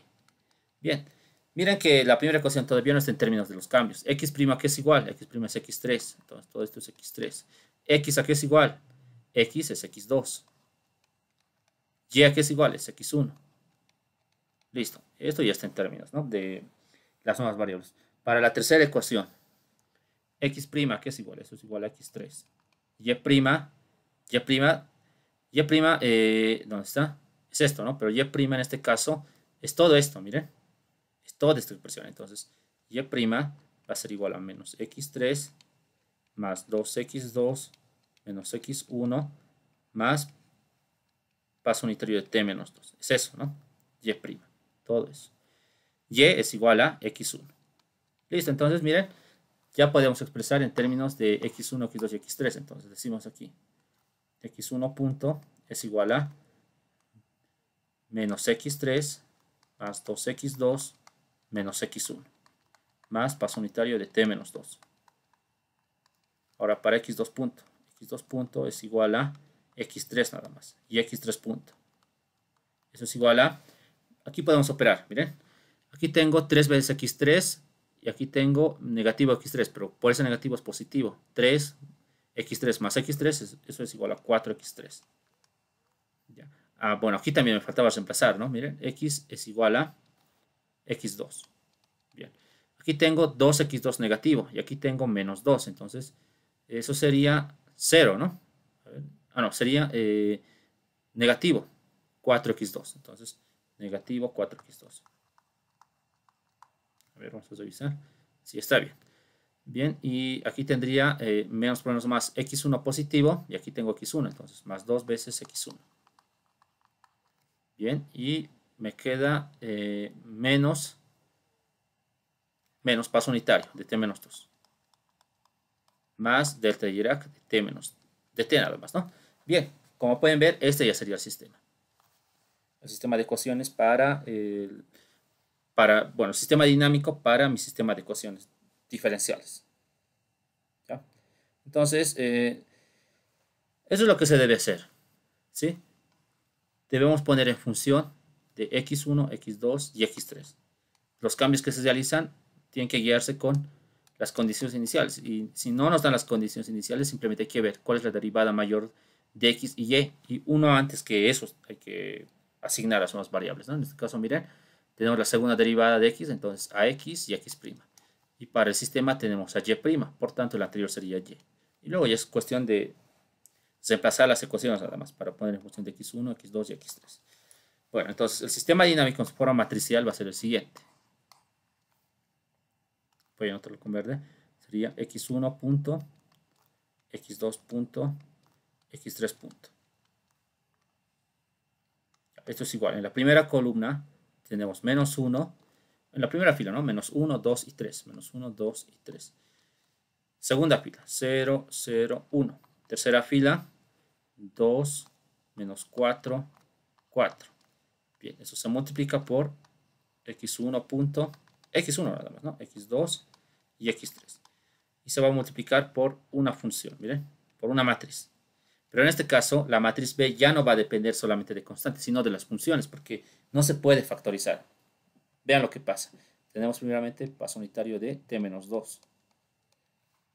Bien, miren que la primera ecuación todavía no está en términos de los cambios. x' que es igual, x' es x3, entonces todo esto es x3. x a qué es igual, x es x2. y a qué es igual, es x1. Listo, esto ya está en términos ¿no? de las nuevas variables. Para la tercera ecuación, x' que es igual, eso es igual a x3. y' Y', Y', eh, ¿dónde está? Es esto, ¿no? Pero Y' en este caso es todo esto, miren. Es toda esta expresión. Entonces, Y' va a ser igual a menos x3 más 2x2 menos x1 más paso unitario de t menos 2. Es eso, ¿no? Y', todo eso. Y es igual a x1. Listo, entonces miren, ya podemos expresar en términos de x1, x2 y x3. Entonces decimos aquí x1 punto es igual a menos x3 más 2x2 menos x1 más paso unitario de t menos 2. Ahora para x2 punto, x2 punto es igual a x3 nada más y x3 punto. Eso es igual a, aquí podemos operar, miren, aquí tengo 3 veces x3 y aquí tengo negativo x3, pero por ese negativo es positivo, 3 x3 más x3, eso es igual a 4x3. Ah, bueno, aquí también me faltaba reemplazar, ¿no? Miren, x es igual a x2. Bien. Aquí tengo 2x2 negativo y aquí tengo menos 2. Entonces, eso sería 0, ¿no? ah, no, sería eh, negativo 4x2. Entonces, negativo 4x2. A ver, vamos a revisar. Sí, está bien. Bien, y aquí tendría eh, menos menos más x1 positivo, y aquí tengo x1, entonces más 2 veces x1. Bien, y me queda eh, menos, menos paso unitario de t menos 2, más delta y de t menos, de t nada más, ¿no? Bien, como pueden ver, este ya sería el sistema. El sistema de ecuaciones para, para bueno, el sistema dinámico para mi sistema de ecuaciones diferenciales. Entonces, eh, eso es lo que se debe hacer. ¿sí? Debemos poner en función de x1, x2 y x3. Los cambios que se realizan tienen que guiarse con las condiciones iniciales. Y si no nos dan las condiciones iniciales, simplemente hay que ver cuál es la derivada mayor de x y y. Y uno antes que eso hay que asignar las nuevas variables. En este caso, miren, tenemos la segunda derivada de x, entonces a x y x'. Y para el sistema tenemos a y', por tanto el anterior sería y. Y luego ya es cuestión de reemplazar las ecuaciones nada más para poner en función de x1, x2 y x3. Bueno, entonces el sistema dinámico en su forma matricial va a ser el siguiente. Voy a anotarlo con verde. Sería x1 punto, x2 punto, x3 punto. Esto es igual. En la primera columna tenemos menos 1, en la primera fila, ¿no? Menos 1, 2 y 3. Menos 1, 2 y 3. Segunda fila, 0, 0, 1. Tercera fila, 2, menos 4, 4. Bien, eso se multiplica por x1 punto, x1 nada más, ¿no? x2 y x3. Y se va a multiplicar por una función, miren, por una matriz. Pero en este caso, la matriz B ya no va a depender solamente de constantes, sino de las funciones, porque no se puede factorizar. Vean lo que pasa. Tenemos primeramente paso unitario de t-2. menos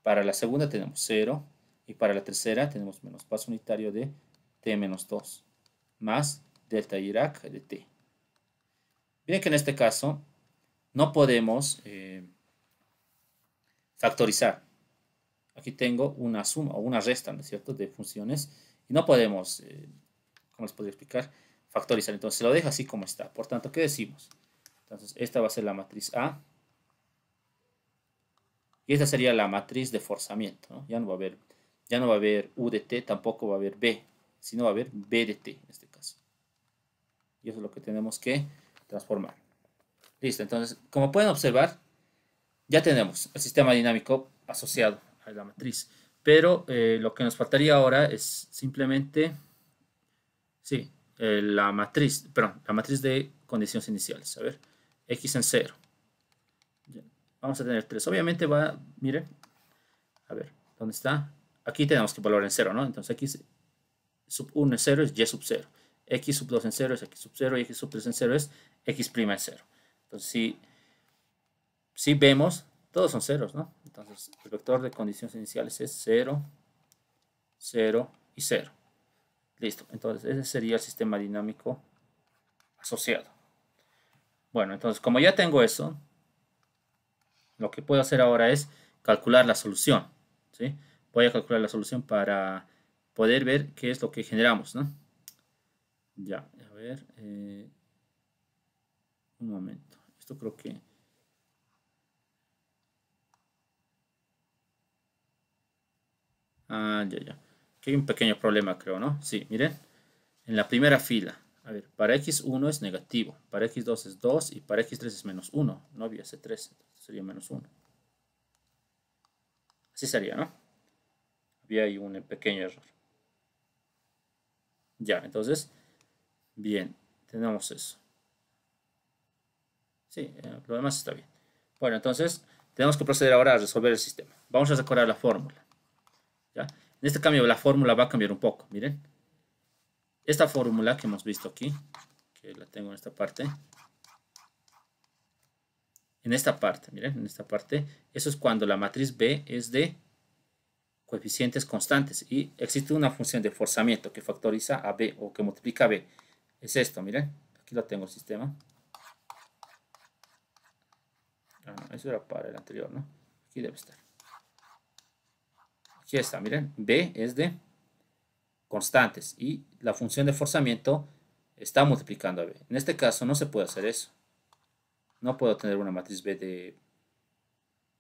Para la segunda tenemos 0 y para la tercera tenemos menos paso unitario de t-2 menos más delta Irak de t. Miren que en este caso no podemos eh, factorizar. Aquí tengo una suma o una resta, ¿no es cierto?, de funciones y no podemos, eh, ¿cómo les podría explicar?, factorizar. Entonces se lo deja así como está. Por tanto, ¿qué decimos? Entonces, esta va a ser la matriz A. Y esta sería la matriz de forzamiento. Ya, no va a haber, ya no va a haber U de T, tampoco va a haber B, sino va a haber B de T en este caso. Y eso es lo que tenemos que transformar. Listo, entonces, como pueden observar, ya tenemos el sistema dinámico asociado a la matriz. Pero eh, lo que nos faltaría ahora es simplemente, sí, eh, la matriz, perdón, la matriz de condiciones iniciales. A ver, x en 0. Vamos a tener 3. Obviamente va, mire. a ver, ¿dónde está? Aquí tenemos que valor en 0, ¿no? Entonces x sub 1 en 0 es y sub 0. x sub 2 en 0 es x sub 0 y x sub 3 en 0 es x prima en 0. Entonces si, si vemos, todos son ceros, ¿no? Entonces el vector de condiciones iniciales es 0, 0 y 0. Listo, entonces ese sería el sistema dinámico asociado. Bueno, entonces como ya tengo eso, lo que puedo hacer ahora es calcular la solución. ¿sí? Voy a calcular la solución para poder ver qué es lo que generamos. ¿no? Ya, a ver. Eh, un momento. Esto creo que... Ah, ya, ya. Aquí hay un pequeño problema, creo, ¿no? Sí, miren. En la primera fila. A ver, para x1 es negativo, para x2 es 2 y para x3 es menos 1. No había ese 3, sería menos 1. Así sería, ¿no? Había ahí un pequeño error. Ya, entonces, bien, tenemos eso. Sí, eh, lo demás está bien. Bueno, entonces, tenemos que proceder ahora a resolver el sistema. Vamos a recordar la fórmula. En este cambio, la fórmula va a cambiar un poco, miren esta fórmula que hemos visto aquí, que la tengo en esta parte, en esta parte, miren, en esta parte, eso es cuando la matriz B es de coeficientes constantes y existe una función de forzamiento que factoriza a B o que multiplica a B. Es esto, miren, aquí lo tengo el sistema. Ah, eso era para el anterior, ¿no? Aquí debe estar. Aquí está, miren, B es de constantes y la función de forzamiento está multiplicando a B. En este caso no se puede hacer eso. No puedo tener una matriz B de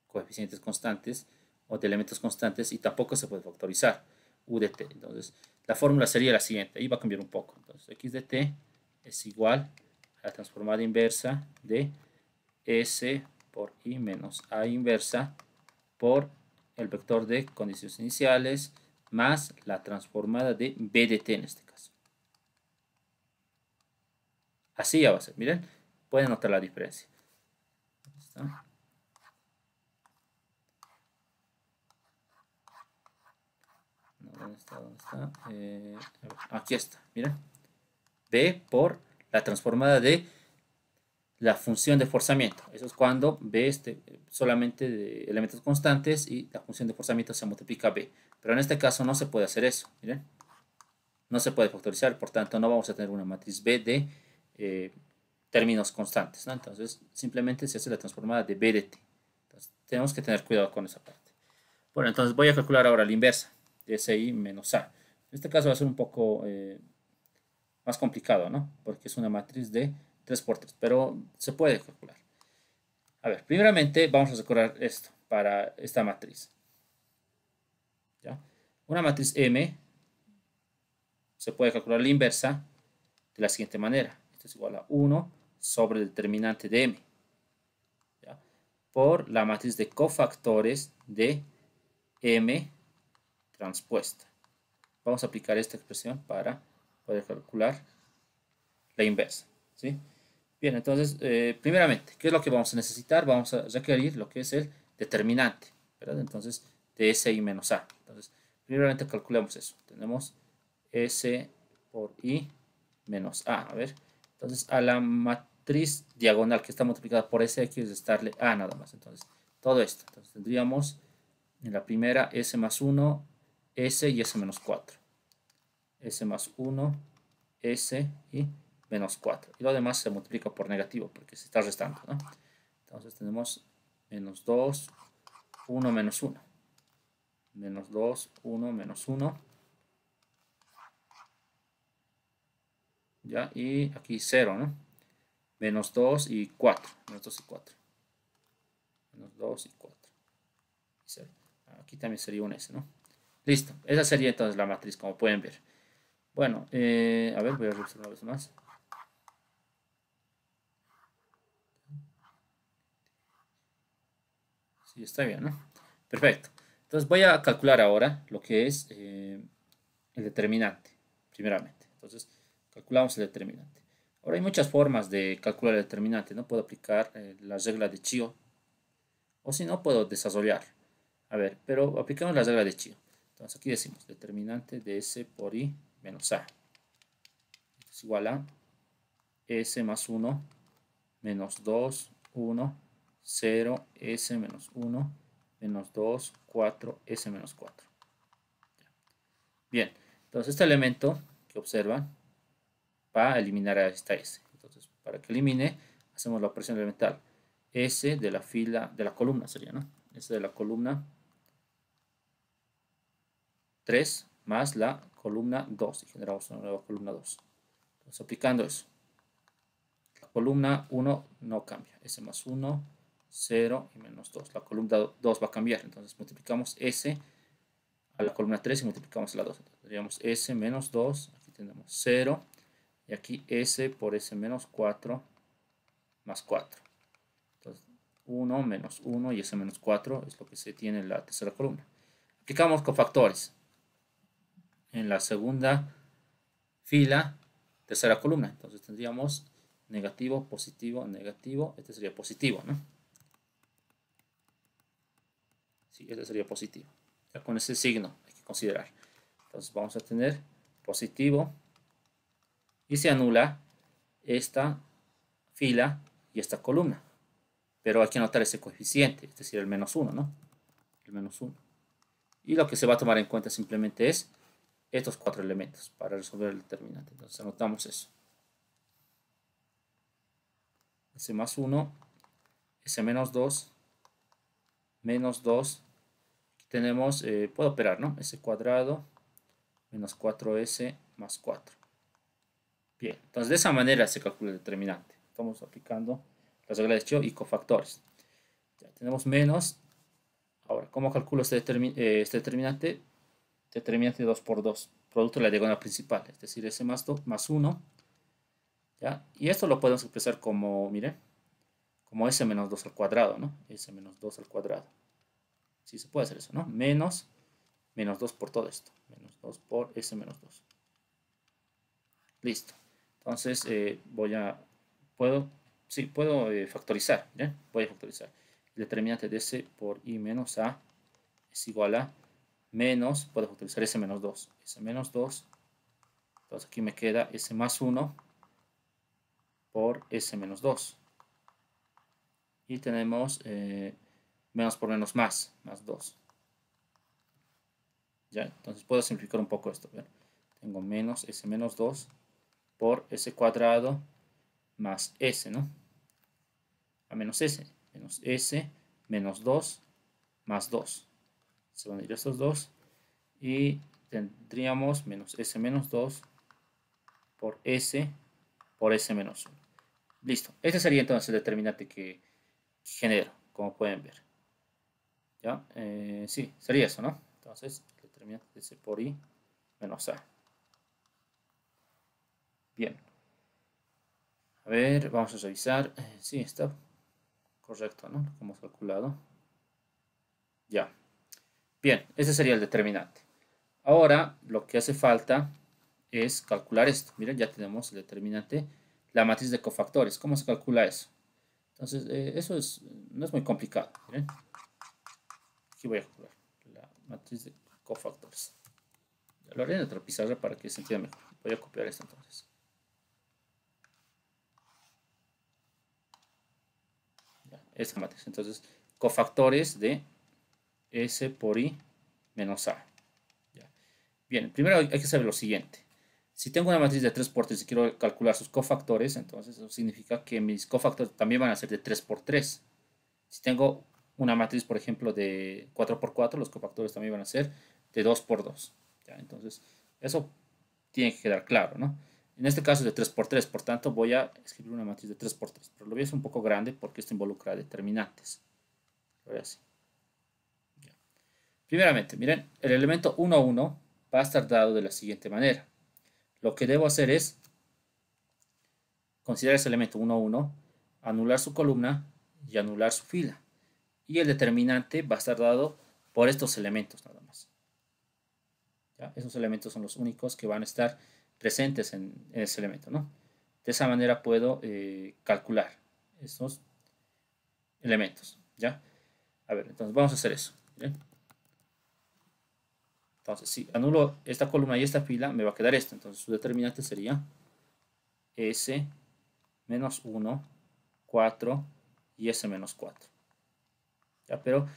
coeficientes constantes o de elementos constantes y tampoco se puede factorizar U de T. Entonces la fórmula sería la siguiente, ahí va a cambiar un poco. Entonces X de T es igual a la transformada inversa de S por I menos A inversa por el vector de condiciones iniciales más la transformada de B de T, en este caso. Así ya va a ser, miren, pueden notar la diferencia. Eh, aquí está, miren. B por la transformada de la función de forzamiento. Eso es cuando B este, solamente de elementos constantes y la función de forzamiento se multiplica B. Pero en este caso no se puede hacer eso, miren. No se puede factorizar, por tanto no vamos a tener una matriz B de eh, términos constantes. Entonces simplemente se hace la transformada de B de T. Entonces, tenemos que tener cuidado con esa parte. Bueno, entonces voy a calcular ahora la inversa de SI menos A. En este caso va a ser un poco eh, más complicado, ¿no? Porque es una matriz de 3 por 3, pero se puede calcular. A ver, primeramente vamos a decorar esto para esta matriz. Una matriz M se puede calcular la inversa de la siguiente manera. Esto es igual a 1 sobre el determinante de M por la matriz de cofactores de M transpuesta. Vamos a aplicar esta expresión para poder calcular la inversa. ¿sí? Bien, entonces, eh, primeramente, ¿qué es lo que vamos a necesitar? Vamos a requerir lo que es el determinante, Entonces, de SI menos A. Entonces, primeramente calculamos eso. Tenemos S por I menos A. A ver, entonces a la matriz diagonal que está multiplicada por hay que restarle A nada más. Entonces, todo esto. Entonces tendríamos en la primera S más 1, S y S menos 4. S más 1, S y menos 4. Y lo demás se multiplica por negativo porque se está restando. ¿no? Entonces tenemos menos 2, 1 menos 1 menos 2, 1, menos 1. ¿Ya? Y aquí 0, ¿no? Menos 2 y 4. Menos 2 y 4. Menos 2 y 4. Aquí también sería un S, ¿no? Listo. Esa sería entonces la matriz, como pueden ver. Bueno, eh, a ver, voy a revisar una vez más. Sí, está bien, ¿no? Perfecto. Entonces voy a calcular ahora lo que es eh, el determinante, primeramente. Entonces calculamos el determinante. Ahora hay muchas formas de calcular el determinante, ¿no? Puedo aplicar eh, la regla de Chio, o si no, puedo desarrollar. A ver, pero aplicamos la regla de Chio. Entonces aquí decimos determinante de S por I menos A. Es igual a S más 1 menos 2, 1, 0, S menos 1, menos 2, 4, S menos 4. Bien, entonces este elemento que observan va a eliminar a esta S. Entonces, para que elimine, hacemos la operación elemental. S de la fila, de la columna sería, ¿no? S de la columna 3 más la columna 2 y generamos una nueva columna 2. Entonces, aplicando eso. La columna 1 no cambia. S más 1 0 y menos 2. La columna 2 va a cambiar, entonces multiplicamos S a la columna 3 y multiplicamos la 2. Entonces, tendríamos S menos 2, aquí tenemos 0 y aquí S por S menos 4 más 4. Entonces 1 menos 1 y S menos 4 es lo que se tiene en la tercera columna. Aplicamos cofactores. En la segunda fila, tercera columna. Entonces tendríamos negativo, positivo, negativo. Este sería positivo, ¿no? ¿sí? Este sería positivo. con ese signo hay que considerar. Entonces vamos a tener positivo y se anula esta fila y esta columna. Pero hay que anotar ese coeficiente, es decir, el menos 1, ¿no? El menos 1. Y lo que se va a tomar en cuenta simplemente es estos cuatro elementos para resolver el determinante. Entonces anotamos eso. S más 1, S menos 2, menos 2 tenemos, eh, puedo operar, ¿no? S cuadrado menos 4S más 4. Bien, entonces de esa manera se calcula el determinante. Estamos aplicando las reglas de Chio y cofactores. Ya tenemos menos. Ahora, ¿cómo calculo este, eh, este determinante? Determinante 2 por 2, producto de la diagonal principal, es decir, S más, 2, más 1. ¿ya? Y esto lo podemos expresar como, miren, como S menos 2 al cuadrado, ¿no? S menos 2 al cuadrado. Sí se puede hacer eso, ¿no? Menos, menos 2 por todo esto. Menos 2 por S menos 2. Listo. Entonces eh, voy a, puedo, sí, puedo eh, factorizar, ¿ya? Voy a factorizar. El determinante de S por I menos A es igual a menos, puedo factorizar S menos 2. S menos 2, entonces aquí me queda S más 1 por S menos 2. Y tenemos... Eh, menos por menos más, más 2. ¿Ya? Entonces puedo simplificar un poco esto. Tengo menos S menos 2 por S cuadrado más S, ¿no? A menos S. Menos S menos 2 más 2. Se van a ir estos dos. Y tendríamos menos S menos 2 por S por S menos 1. Listo. Este sería entonces el determinante que, que genero, como pueden ver. ¿Ya? Eh, sí, sería eso, ¿no? Entonces, el determinante de C por i menos a. Bien. A ver, vamos a revisar. Eh, sí, está correcto, ¿no? Como calculado. Ya. Bien, ese sería el determinante. Ahora, lo que hace falta es calcular esto. Miren, ya tenemos el determinante, la matriz de cofactores. ¿Cómo se calcula eso? Entonces, eh, eso es, no es muy complicado. Miren. Aquí voy a calcular la matriz de cofactores. Ya lo haré en otra pizarra para que se entienda mejor. Voy a copiar esto entonces. esta matriz. Entonces, cofactores de S por I menos A. Bien, primero hay que saber lo siguiente. Si tengo una matriz de 3 por 3 y quiero calcular sus cofactores, entonces eso significa que mis cofactores también van a ser de 3 por 3. Si tengo una matriz, por ejemplo, de 4x4, los cofactores también van a ser de 2x2. 2 Entonces, eso tiene que quedar claro, En este caso es de 3x3, por tanto voy a escribir una matriz de 3x3, pero lo voy a hacer un poco grande porque esto involucra determinantes. Lo Primeramente, miren, el elemento 1, 1 va a estar dado de la siguiente manera. Lo que debo hacer es considerar ese elemento 1, 1, anular su columna y anular su fila y el determinante va a estar dado por estos elementos nada más. Esos elementos son los únicos que van a estar presentes en, ese elemento. ¿no? De esa manera puedo eh, calcular esos elementos. ¿ya? A ver, entonces vamos a hacer eso. Entonces, si anulo esta columna y esta fila, me va a quedar esto. Entonces, su determinante sería S menos 1, 4 y S menos 4. Pero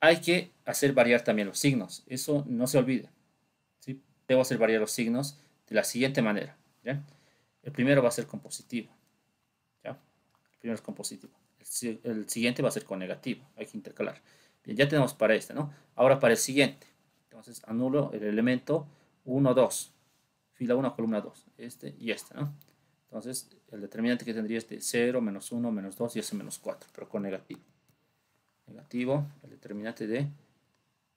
hay que hacer variar también los signos, eso no se olvida. Debo hacer variar los signos de la siguiente manera. El primero va a ser con positivo. El primero es con positivo. El, siguiente va a ser con negativo. Hay que intercalar. ya tenemos para este, ¿no? Ahora para el siguiente. Entonces anulo el elemento 1, 2. Fila 1, columna 2. Este y este, Entonces el determinante que tendría es de 0, menos 1, menos 2 y ese menos 4, pero con negativo negativo, el determinante de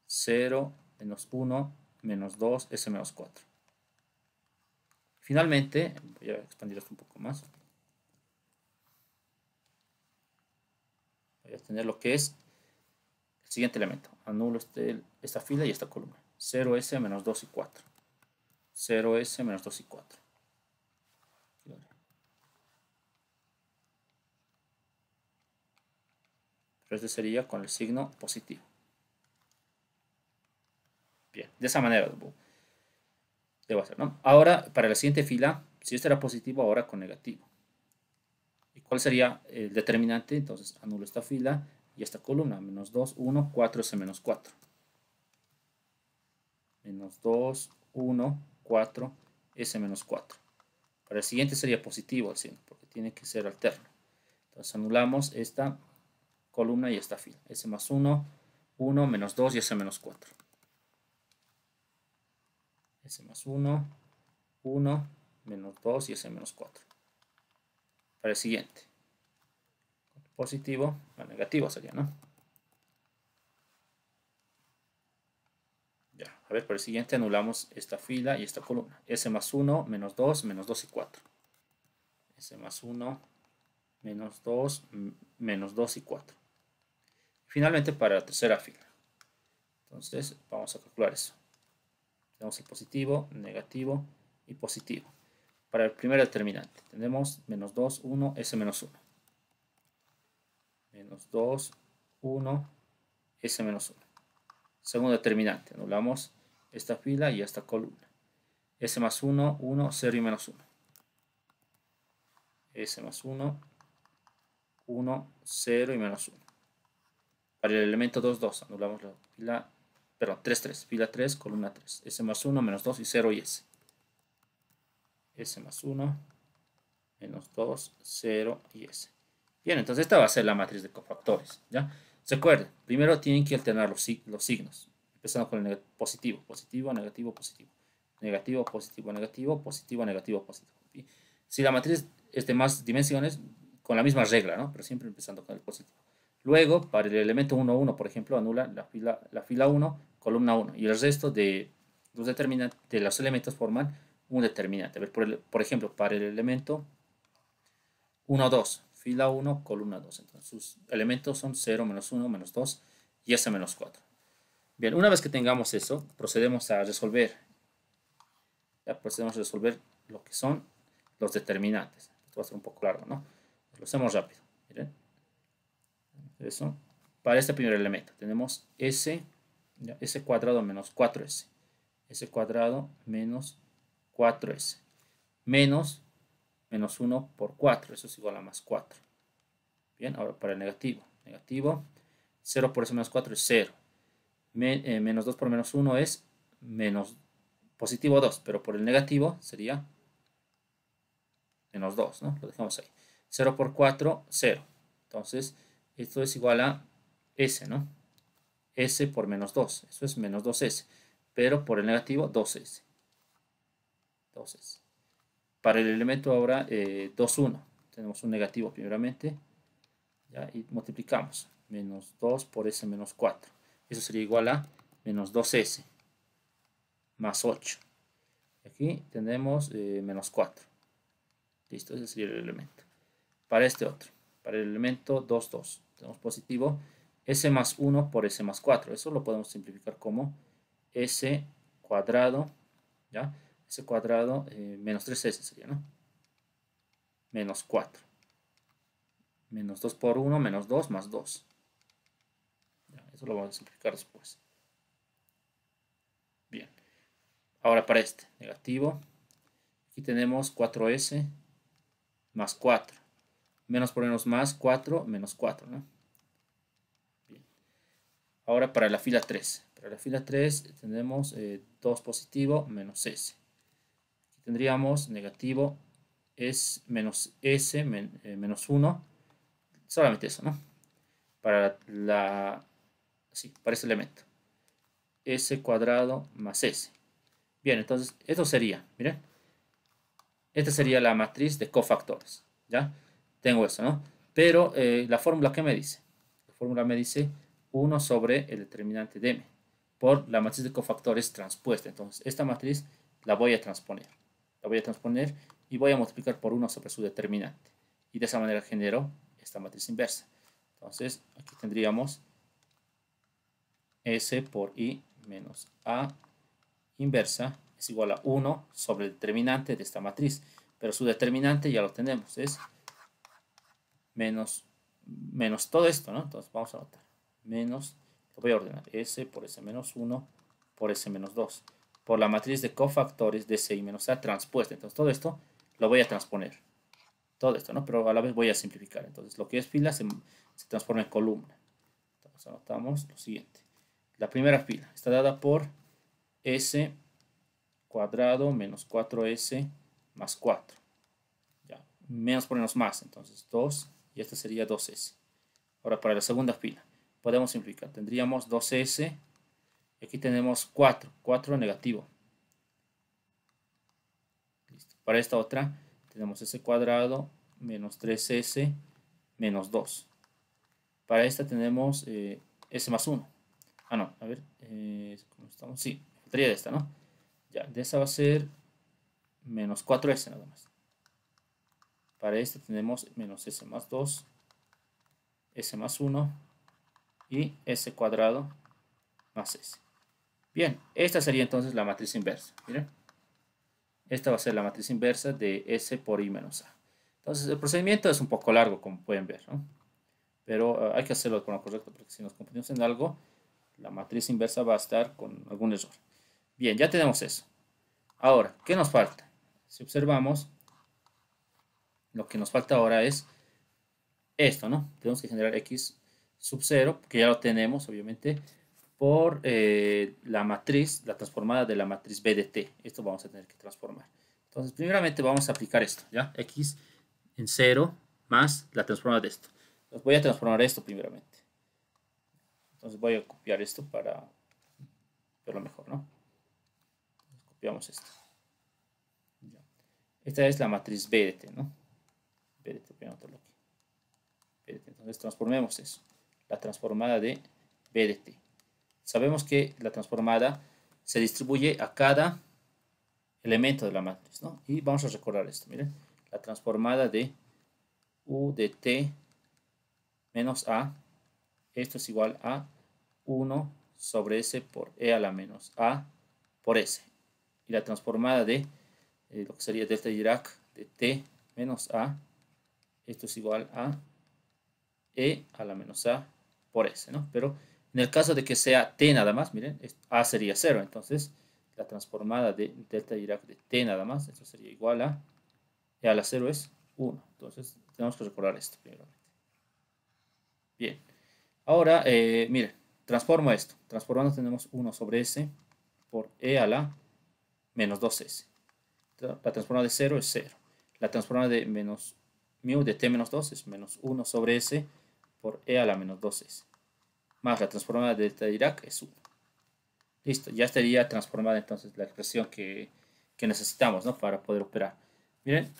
0, menos 1, menos 2, s menos 4. Finalmente, voy a expandir esto un poco más. Voy a tener lo que es el siguiente elemento. Anulo este, esta fila y esta columna. 0s menos 2 y 4. 0s menos 2 y 4. Entonces este sería con el signo positivo. Bien, de esa manera debo hacer, ¿no? Ahora, para la siguiente fila, si este era positivo, ahora con negativo. ¿Y cuál sería el determinante? Entonces anulo esta fila y esta columna, menos 2, 1, 4, S menos 4. Menos 2, 1, 4, S menos 4. Para el siguiente sería positivo el signo, porque tiene que ser alterno. Entonces anulamos esta columna y esta fila. S más 1, 1, menos 2 y S menos 4. S más 1, 1, menos 2 y S menos 4. Para el siguiente. Positivo, negativo sería, ¿no? Ya, a ver, para el siguiente anulamos esta fila y esta columna. S más 1, menos 2, menos 2 y 4. S más 1, menos 2, menos 2 y 4. Finalmente para la tercera fila. Entonces vamos a calcular eso. Tenemos el positivo, negativo y positivo. Para el primer determinante tenemos menos 2, 1, S menos 1. Menos 2, 1, S menos 1. Segundo determinante, anulamos esta fila y esta columna. S más 1, 1, 0 y menos 1. S más 1, 1, 0 y menos 1 el elemento 2, 2, anulamos la fila, perdón, 3, 3, fila 3, columna 3. S más 1, menos 2 y 0 y S. S más 1, menos 2, 0 y S. Bien, entonces esta va a ser la matriz de cofactores, ¿ya? se Recuerden, primero tienen que alternar los, los signos, empezando con el positivo, positivo, negativo, positivo, negativo, positivo, negativo, positivo, negativo, positivo. si la matriz es de más dimensiones, con la misma regla, ¿no? Pero siempre empezando con el positivo. Luego, para el elemento 1, 1, por ejemplo, anula la fila, la fila 1, columna 1, y el resto de los, determinantes, de los elementos forman un determinante. por, ejemplo, para el elemento 1, 2, fila 1, columna 2. Entonces, sus elementos son 0, menos 1, menos 2 y S menos 4. Bien, una vez que tengamos eso, procedemos a resolver. Ya procedemos a resolver lo que son los determinantes. Esto va a ser un poco largo, ¿no? Lo hacemos rápido. Miren. Eso. Para este primer elemento tenemos S, S cuadrado menos 4S. S cuadrado menos 4S. Menos, menos 1 por 4. Eso es igual a más 4. Bien, ahora para el negativo. Negativo. 0 por S menos 4 es 0. Eh, menos 2 por menos 1 es menos positivo 2, pero por el negativo sería menos 2, ¿no? Lo dejamos ahí. 0 por 4, 0. Entonces, esto es igual a S, ¿no? S por menos 2. Eso es menos 2S. Pero por el negativo, 2S. 2S. Para el elemento ahora, 2, eh, 1. Tenemos un negativo primeramente. ¿ya? Y multiplicamos. Menos 2 por S menos 4. Eso sería igual a menos 2S. Más 8. Aquí tenemos eh, menos 4. Listo, ese sería el elemento. Para este otro. Para el elemento 2, 2 tenemos positivo, S más 1 por S más 4. Eso lo podemos simplificar como S cuadrado, ¿ya? S cuadrado eh, menos 3S sería, ¿no? Menos 4. Menos 2 por 1, menos 2, más 2. Eso lo vamos a simplificar después. Bien. Ahora para este, negativo. Aquí tenemos 4S más 4 menos por menos más 4 menos 4, ¿no? Bien. Ahora para la fila 3. Para la fila 3 tenemos 2 positivo menos S. Aquí tendríamos negativo es menos S eh, menos 1. Solamente eso, ¿no? Para la... Sí, para ese elemento. S cuadrado más S. Bien, entonces esto sería, miren. Esta sería la matriz de cofactores, ¿ya? tengo eso, ¿no? Pero eh, la fórmula que me dice, la fórmula me dice 1 sobre el determinante de M por la matriz de cofactores transpuesta. Entonces, esta matriz la voy a transponer. La voy a transponer y voy a multiplicar por 1 sobre su determinante. Y de esa manera genero esta matriz inversa. Entonces, aquí tendríamos S por I menos A inversa es igual a 1 sobre el determinante de esta matriz. Pero su determinante ya lo tenemos, es menos, menos todo esto, ¿no? Entonces vamos a anotar, menos, lo voy a ordenar, S por S menos 1 por S menos 2, por la matriz de cofactores de C y menos A transpuesta. Entonces todo esto lo voy a transponer, todo esto, ¿no? Pero a la vez voy a simplificar. Entonces lo que es fila se, se transforma en columna. Entonces anotamos lo siguiente. La primera fila está dada por S cuadrado menos 4S más 4. Ya, menos por menos más, entonces 2 y esta sería 2S. Ahora para la segunda fila podemos simplificar. Tendríamos 2S aquí tenemos 4, 4 negativo. Listo. Para esta otra tenemos S cuadrado menos 3S menos 2. Para esta tenemos eh, S más 1. Ah, no, a ver, eh, ¿cómo estamos? Sí, faltaría de esta, ¿no? Ya, de esa va a ser menos 4S nada más. Para este tenemos menos s más 2, s más 1 y s cuadrado más s. Bien, esta sería entonces la matriz inversa. Miren, esta va a ser la matriz inversa de S por I menos A. Entonces, el procedimiento es un poco largo, como pueden ver, Pero eh, hay que hacerlo con lo correcto, porque si nos confundimos en algo, la matriz inversa va a estar con algún error. Bien, ya tenemos eso. Ahora, ¿qué nos falta? Si observamos, lo que nos falta ahora es esto, ¿no? Tenemos que generar x sub 0, que ya lo tenemos, obviamente, por eh, la matriz, la transformada de la matriz B de T. Esto vamos a tener que transformar. Entonces, primeramente vamos a aplicar esto, ¿ya? X en 0 más la transformada de esto. Entonces, voy a transformar esto primeramente. Entonces, voy a copiar esto para verlo mejor, ¿no? copiamos esto. Esta es la matriz B de T, ¿no? entonces transformemos eso. La transformada de B de T. Sabemos que la transformada se distribuye a cada elemento de la matriz, Y vamos a recordar esto, miren. La transformada de U de T menos A, esto es igual a 1 sobre S por E a la menos A por S. Y la transformada de eh, lo que sería delta Dirac de T menos A esto es igual a e a la menos a por s, ¿no? Pero en el caso de que sea t nada más, miren, a sería 0, entonces la transformada de delta Dirac de t nada más, esto sería igual a e a la 0 es 1. Entonces tenemos que recordar esto primero. Bien, ahora, eh, miren, transformo esto. Transformando tenemos 1 sobre s por e a la menos 2s. La transformada de 0 es 0. La transformada de menos mu de t menos 2 es menos 1 sobre s por e a la menos 2s. Más la transformada de delta Dirac es 1. Listo, ya estaría transformada entonces la expresión que, necesitamos ¿no? para poder operar. Miren,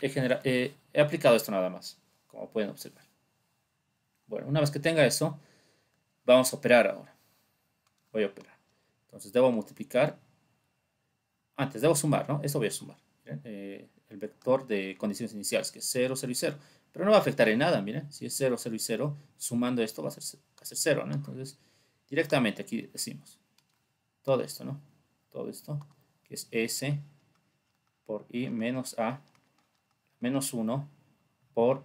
eh, he, aplicado esto nada más, como pueden observar. Bueno, una vez que tenga eso, vamos a operar ahora. Voy a operar. Entonces debo multiplicar. Antes debo sumar, ¿no? Eso voy a sumar. Eh, el vector de condiciones iniciales, que es 0, 0 y 0. Pero no va a afectar en nada, miren, si es 0, 0 y 0, sumando esto va a ser, 0, ¿no? Entonces, directamente aquí decimos todo esto, ¿no? Todo esto, que es S por I menos A menos 1 por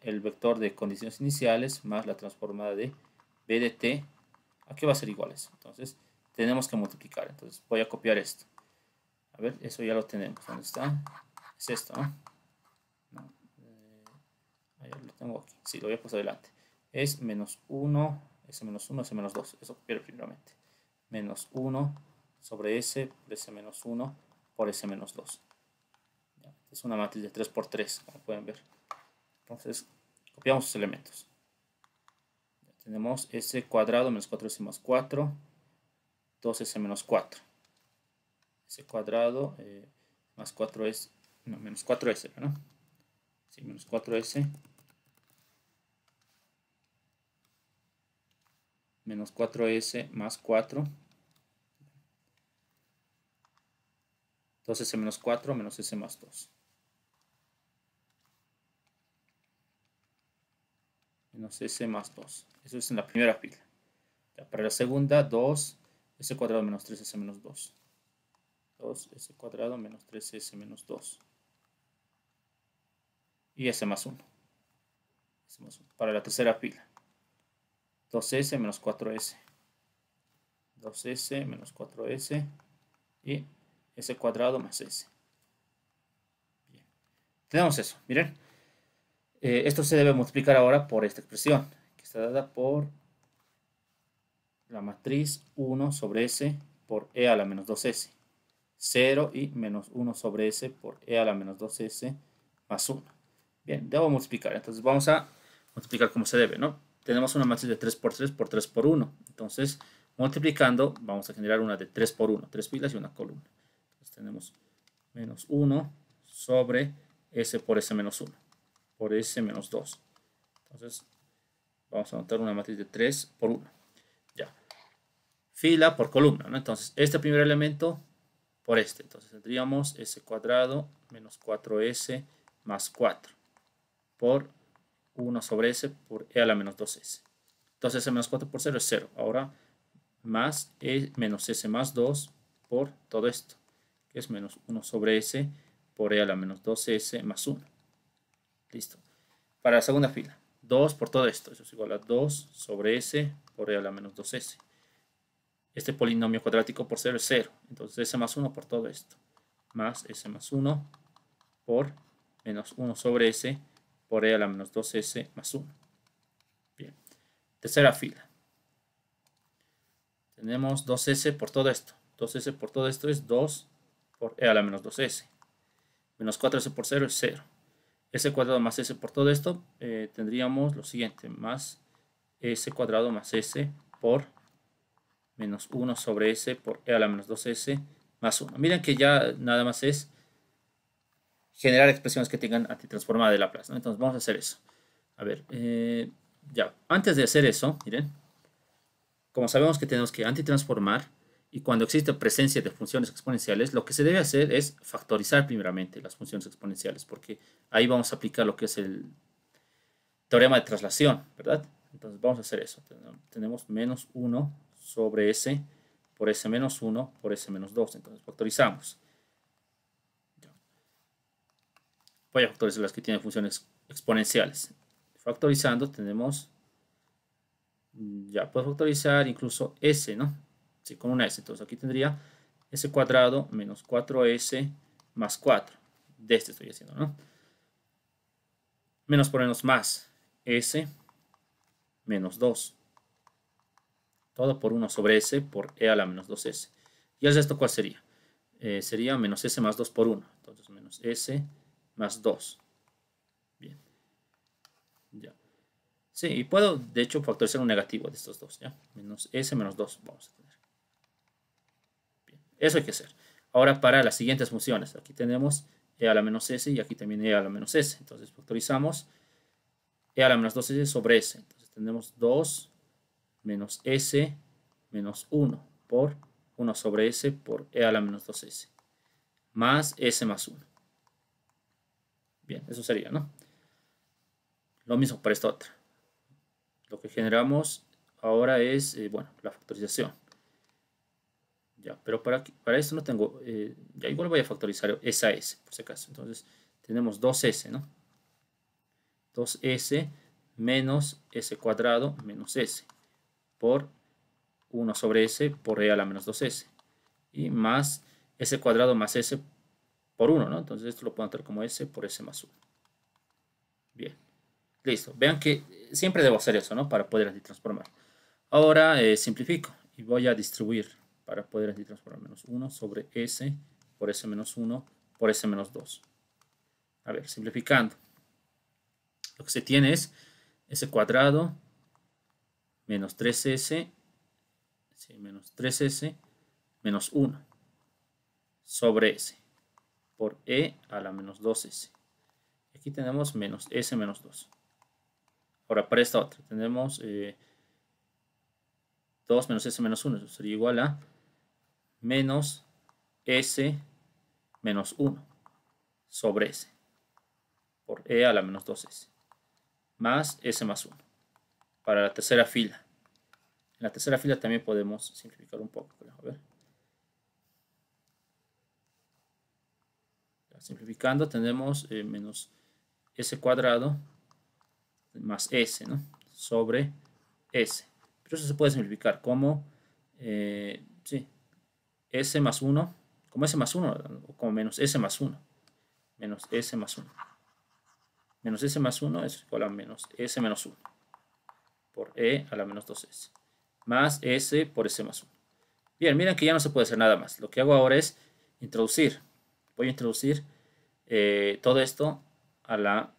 el vector de condiciones iniciales más la transformada de B de T. qué va a ser iguales. Entonces, tenemos que multiplicar. Entonces, voy a copiar esto. A ver, eso ya lo tenemos. ¿Dónde está? es esto, ¿no? Eh, ahí lo tengo aquí. Sí, lo voy a pasar adelante. Es menos 1, S menos 1, S menos 2. Eso pero primeramente. Menos 1 sobre S por S menos 1 por S menos 2. Es una matriz de 3 por 3, como pueden ver. Entonces, copiamos sus elementos. tenemos S cuadrado menos 4S más 4, 2S menos 4. S cuadrado eh, más 4 es no, menos 4S, ¿verdad? Sí, menos 4S. Menos 4S más 4. Entonces S menos 4 menos S más 2. Menos S más 2. Eso es en la primera fila. para la segunda, 2, S cuadrado menos 3S menos 2. 2S cuadrado menos 3S menos 2 y S más 1. para la tercera fila. 2S menos 4S. 2S menos 4S y S cuadrado más S. Bien. Tenemos eso, miren. Eh, esto se debe multiplicar ahora por esta expresión, que está dada por la matriz 1 sobre S por E a la menos 2S. 0 y menos 1 sobre S por E a la menos 2S más 1. Bien, ya a multiplicar. Entonces vamos a multiplicar como se debe, ¿no? Tenemos una matriz de 3 por 3 por 3 por 1. Entonces, multiplicando, vamos a generar una de 3 por 1. tres filas y una columna. Entonces tenemos menos 1 sobre S por S menos 1. Por S menos 2. Entonces, vamos a anotar una matriz de 3 por 1. Ya. Fila por columna, ¿no? Entonces, este primer elemento por este. Entonces, tendríamos S cuadrado menos 4S más 4 por 1 sobre s por e a la menos 2s. Entonces s menos 4 por 0 es 0. Ahora más e menos s más 2 por todo esto, que es menos 1 sobre s por e a la menos 2s más 1. Listo. Para la segunda fila, 2 por todo esto, eso es igual a 2 sobre s por e a la menos 2s. Este polinomio cuadrático por 0 es 0, entonces s más 1 por todo esto, más s más 1 por menos 1 sobre s por e a la menos 2s más 1. Bien, tercera fila. Tenemos 2s por todo esto. 2s por todo esto es 2 por e a la menos 2s. Menos 4s por 0 es 0. s cuadrado más s por todo esto eh, tendríamos lo siguiente. Más s cuadrado más s por menos 1 sobre s por e a la menos 2s más 1. Miren que ya nada más es generar expresiones que tengan antitransformada de Laplace. Entonces vamos a hacer eso. A ver, eh, ya, antes de hacer eso, miren, como sabemos que tenemos que antitransformar y cuando existe presencia de funciones exponenciales, lo que se debe hacer es factorizar primeramente las funciones exponenciales, porque ahí vamos a aplicar lo que es el teorema de traslación, ¿verdad? Entonces vamos a hacer eso. Tenemos menos 1 sobre S por S menos 1 por S menos 2. Entonces factorizamos. Voy pues a factorizar las que tienen funciones exponenciales. Factorizando tenemos, mm, ya puedo factorizar incluso s, ¿no? Sí, con una s. Entonces aquí tendría s cuadrado menos 4s más 4. De este estoy haciendo, ¿no? Menos por menos más s menos 2. Todo por 1 sobre s por e a la menos 2s. ¿Y el esto cuál sería? Eh, sería menos s más 2 por 1. Entonces menos s más 2. Bien. Ya. Sí, y puedo, de hecho, factorizar un negativo de estos dos, ¿ya? Menos S menos 2 vamos a tener. Bien. Eso hay que hacer. Ahora para las siguientes funciones. Aquí tenemos e a la menos s y aquí también e a la menos s. Entonces factorizamos e a la menos 2s sobre s. Entonces tenemos 2 menos s menos 1 por 1 sobre s por e a la menos 2s. Más s más 1. Bien, eso sería, ¿no? Lo mismo para esta otra. Lo que generamos ahora es, eh, bueno, la factorización. Ya, pero para, para esto no tengo, eh, ya igual voy a factorizar esa S, por si acaso. Entonces, tenemos 2S, ¿no? 2S menos S cuadrado menos S por 1 sobre S por E a la menos 2S. Y más S cuadrado más S por 1, ¿no? Entonces esto lo puedo anotar como S por S más 1. Bien, listo. Vean que eh, siempre debo hacer eso, ¿no? Para poder así transformar. Ahora eh, simplifico y voy a distribuir para poder así transformar menos 1 sobre S por S menos 1 por S menos 2. A ver, simplificando. Lo que se tiene es S cuadrado menos 3S, menos 3S menos 1 sobre S por e a la menos 2s. Aquí tenemos menos s menos 2. Ahora para esta otra tenemos 2 eh, menos s menos 1. Eso sería igual a menos s menos 1 sobre s por e a la menos 2s más s más 1 para la tercera fila. En la tercera fila también podemos simplificar un poco. A ver. Simplificando tenemos eh, menos s cuadrado más s, Sobre s. Pero eso se puede simplificar como, eh, s más 1, como s más 1, o como menos s más 1. Menos s más 1. Menos s más 1 es igual a menos s menos 1 por e a la menos 2s. Más s por s más 1. Bien, miren que ya no se puede hacer nada más. Lo que hago ahora es introducir voy a introducir eh, todo esto a la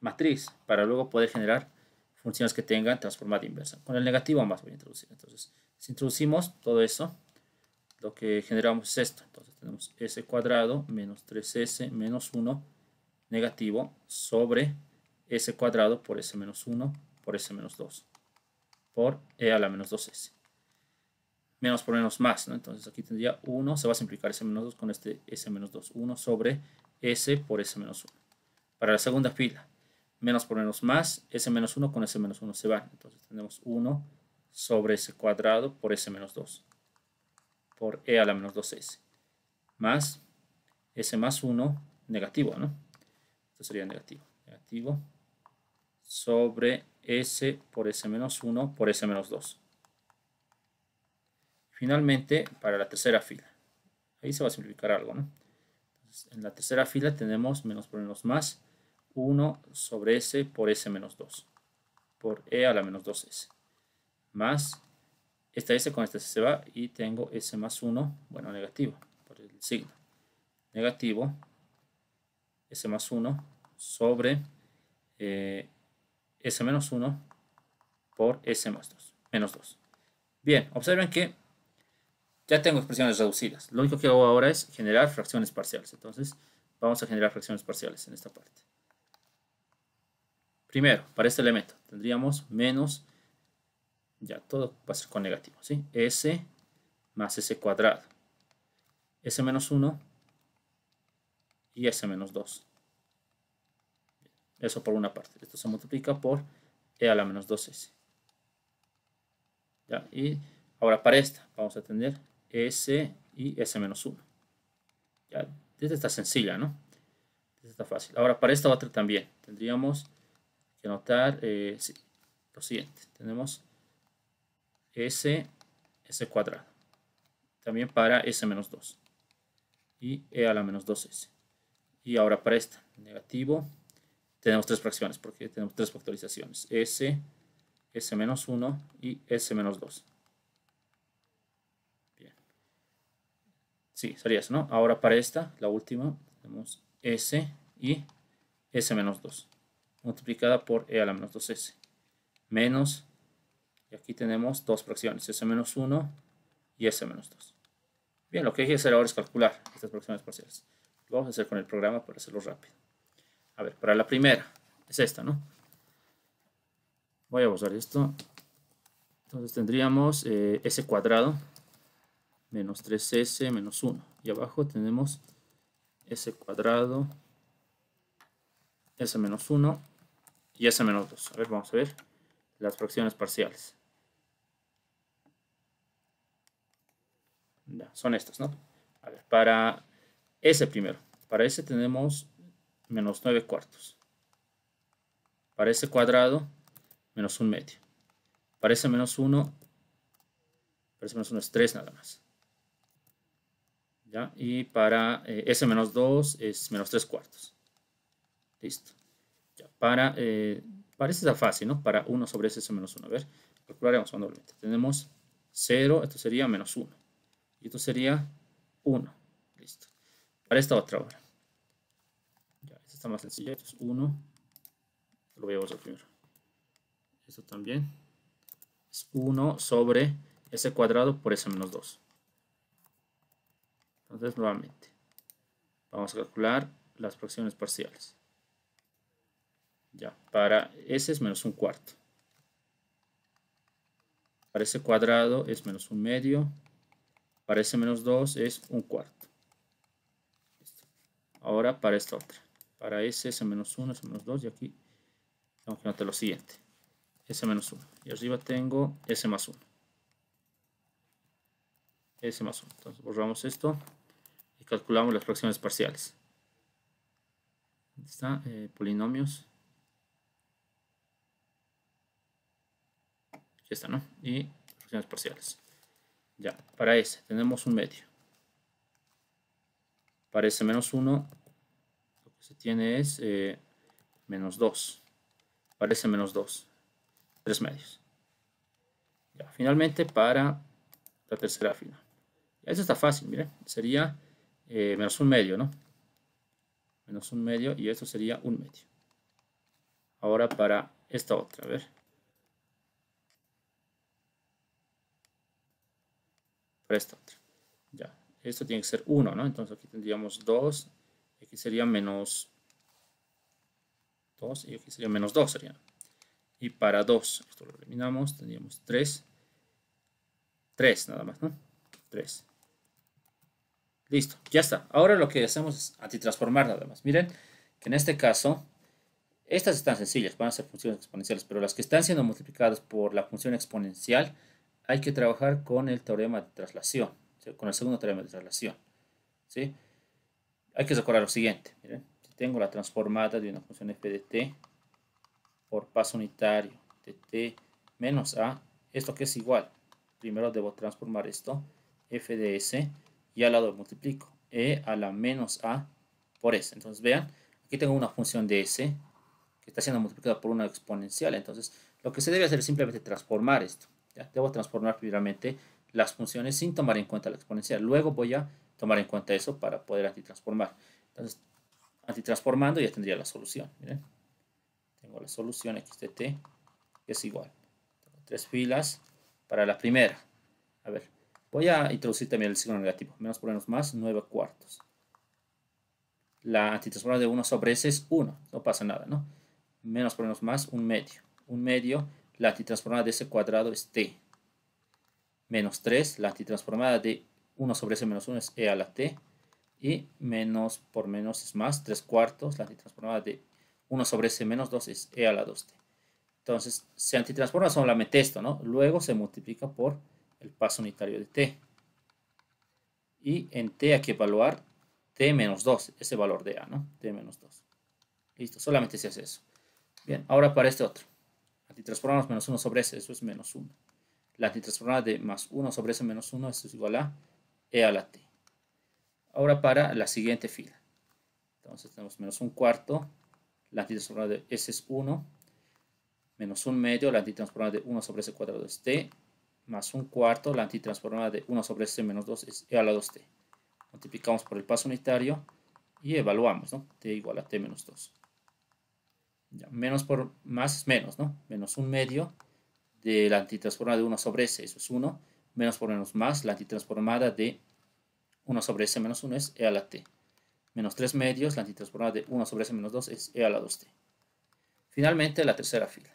matriz para luego poder generar funciones que tengan transformada e inversa. Con el negativo más voy a introducir. Entonces, si introducimos todo eso, lo que generamos es esto. Entonces tenemos s cuadrado menos 3s menos 1 negativo sobre s cuadrado por s menos 1 por s menos 2 por e a la menos 2s menos por menos más, ¿no? Entonces aquí tendría 1, se va a simplificar S menos 2 con este S menos 2, 1 sobre S por S menos 1. Para la segunda fila, menos por menos más, S menos 1 con S menos 1 se va. entonces tenemos 1 sobre S cuadrado por S menos 2, por E a la menos 2S, más S más 1 negativo, ¿no? Esto sería negativo, negativo sobre S por S menos 1 por S menos 2 Finalmente, para la tercera fila. Ahí se va a simplificar algo, ¿no? Entonces, en la tercera fila tenemos menos por menos más 1 sobre S por S menos 2. Por E a la menos 2S. Más esta S con esta S se va y tengo S más 1, bueno, negativo, por el signo. Negativo, S más 1 sobre eh, S menos 1 por S más 2, menos 2. Bien, observen que ya tengo expresiones reducidas. Lo único que hago ahora es generar fracciones parciales. Entonces, vamos a generar fracciones parciales en esta parte. Primero, para este elemento, tendríamos menos, ya todo va a ser con negativo, ¿sí? S más S cuadrado. S menos 1 y S menos 2. Eso por una parte. Esto se multiplica por E a la menos 2S. Y ahora para esta vamos a tener S y S-1. menos Ya, esta está sencilla, ¿no? Esta está fácil. Ahora, para esta otra también tendríamos que anotar eh, lo siguiente. Tenemos S, S cuadrado. También para S-2. Y E a la menos 2S. Y ahora para esta, negativo, tenemos tres fracciones, porque tenemos tres factorizaciones. S, S-1 menos y S-2. Sí, sería eso, ¿no? Ahora para esta, la última, tenemos S y S menos 2, multiplicada por E a la menos 2S, menos, y aquí tenemos dos fracciones, S menos 1 y S menos 2. Bien, lo que hay que hacer ahora es calcular estas fracciones parciales. Lo vamos a hacer con el programa para hacerlo rápido. A ver, para la primera, es esta, ¿no? Voy a borrar esto. Entonces tendríamos eh, S cuadrado menos 3s menos 1. Y abajo tenemos s cuadrado, s menos 1 y s menos 2. A ver, vamos a ver las fracciones parciales. Ya, son estas, ¿no? A ver, para s primero. Para s tenemos menos 9 cuartos. Para s cuadrado, menos 1 medio. Para s menos 1, para s menos 1 es 3 nada más. Y para eh, S menos 2 es menos 3 cuartos. Listo. para, eh, parece esa fácil, ¿no? Para 1 sobre S menos 1. A ver, calcularemos manualmente. Tenemos 0, esto sería menos 1. Y esto sería 1. Listo. Para esta otra ahora. Ya, esta está más sencilla. Esto es 1. Lo voy a borrar primero. Esto también. Es 1 sobre S cuadrado por S menos 2. Entonces, nuevamente, vamos a calcular las fracciones parciales. Ya, para ese es menos un cuarto. Para ese cuadrado es menos un medio. Para ese menos 2 es un cuarto. Listo. Ahora para esta otra. Para ese es menos 1, es menos 2 y aquí tengo que notar lo siguiente. S menos 1. Y arriba tengo S más 1. S más 1. Entonces borramos esto y calculamos las fracciones parciales. Está eh, polinomios. Aquí está, ¿no? Y fracciones parciales. Ya, para S tenemos un medio. Para S menos 1 lo que se tiene es eh, menos 2. Para S menos 2, Tres medios. Ya, finalmente para la tercera fila. Eso está fácil, miren. Sería eh, menos un medio, ¿no? Menos un medio y esto sería un medio. Ahora para esta otra, a ver. Para esta otra. Ya. Esto tiene que ser 1, ¿no? Entonces aquí tendríamos 2. Aquí sería menos 2 y aquí sería menos 2 sería. Y para 2, esto lo eliminamos, tendríamos 3, 3 nada más, ¿no? 3. Listo, ya está. Ahora lo que hacemos es antitransformar nada más. Miren que en este caso, estas están sencillas, van a ser funciones exponenciales, pero las que están siendo multiplicadas por la función exponencial, hay que trabajar con el teorema de traslación, con el segundo teorema de traslación. ¿sí? Hay que recordar lo siguiente. Miren, si tengo la transformada de una función f de t por paso unitario de t menos a, esto que es igual. Primero debo transformar esto, f de s y al lado multiplico e a la menos a por s. Entonces vean, aquí tengo una función de s que está siendo multiplicada por una exponencial. Entonces lo que se debe hacer es simplemente transformar esto. ¿ya? Debo transformar primeramente las funciones sin tomar en cuenta la exponencial. Luego voy a tomar en cuenta eso para poder antitransformar. Entonces, antitransformando ya tendría la solución. Miren. Tengo la solución t que es igual. Tengo tres filas para la primera. A ver, Voy a introducir también el signo negativo. Menos por menos más, 9 cuartos. La antitransformada de 1 sobre S es 1. No pasa nada, ¿no? Menos por menos más, 1 medio. 1 medio, la antitransformada de S cuadrado es T. Menos 3, la antitransformada de 1 sobre S menos 1 es E a la T. Y menos por menos es más, 3 cuartos, la antitransformada de 1 sobre S menos 2 es E a la 2T. Entonces, se antitransforma solamente esto, ¿no? Luego se multiplica por el paso unitario de t. Y en t hay que evaluar t menos 2, ese valor de a, ¿no? t menos 2. Listo, solamente se hace eso. Bien, ahora para este otro. Antitransformamos menos 1 sobre s, eso es menos 1. La antitransformada de más 1 sobre s menos 1, eso es igual a e a la t. Ahora para la siguiente fila. Entonces tenemos menos 1 cuarto, la antitransformada de s es 1, menos 1 medio, la antitransformada de 1 sobre s cuadrado es t, más un cuarto, la antitransformada de 1 sobre S este menos 2 es E a la 2t. Multiplicamos por el paso unitario y evaluamos, ¿no? t igual a t menos 2. menos por más es menos, ¿no? Menos un medio de la antitransformada de 1 sobre s, eso es 1, menos por menos más, la antitransformada de 1 sobre s menos 1 es e a la t. Menos 3 medios, la antitransformada de 1 sobre s menos 2 es e a la 2t. Finalmente, la tercera fila.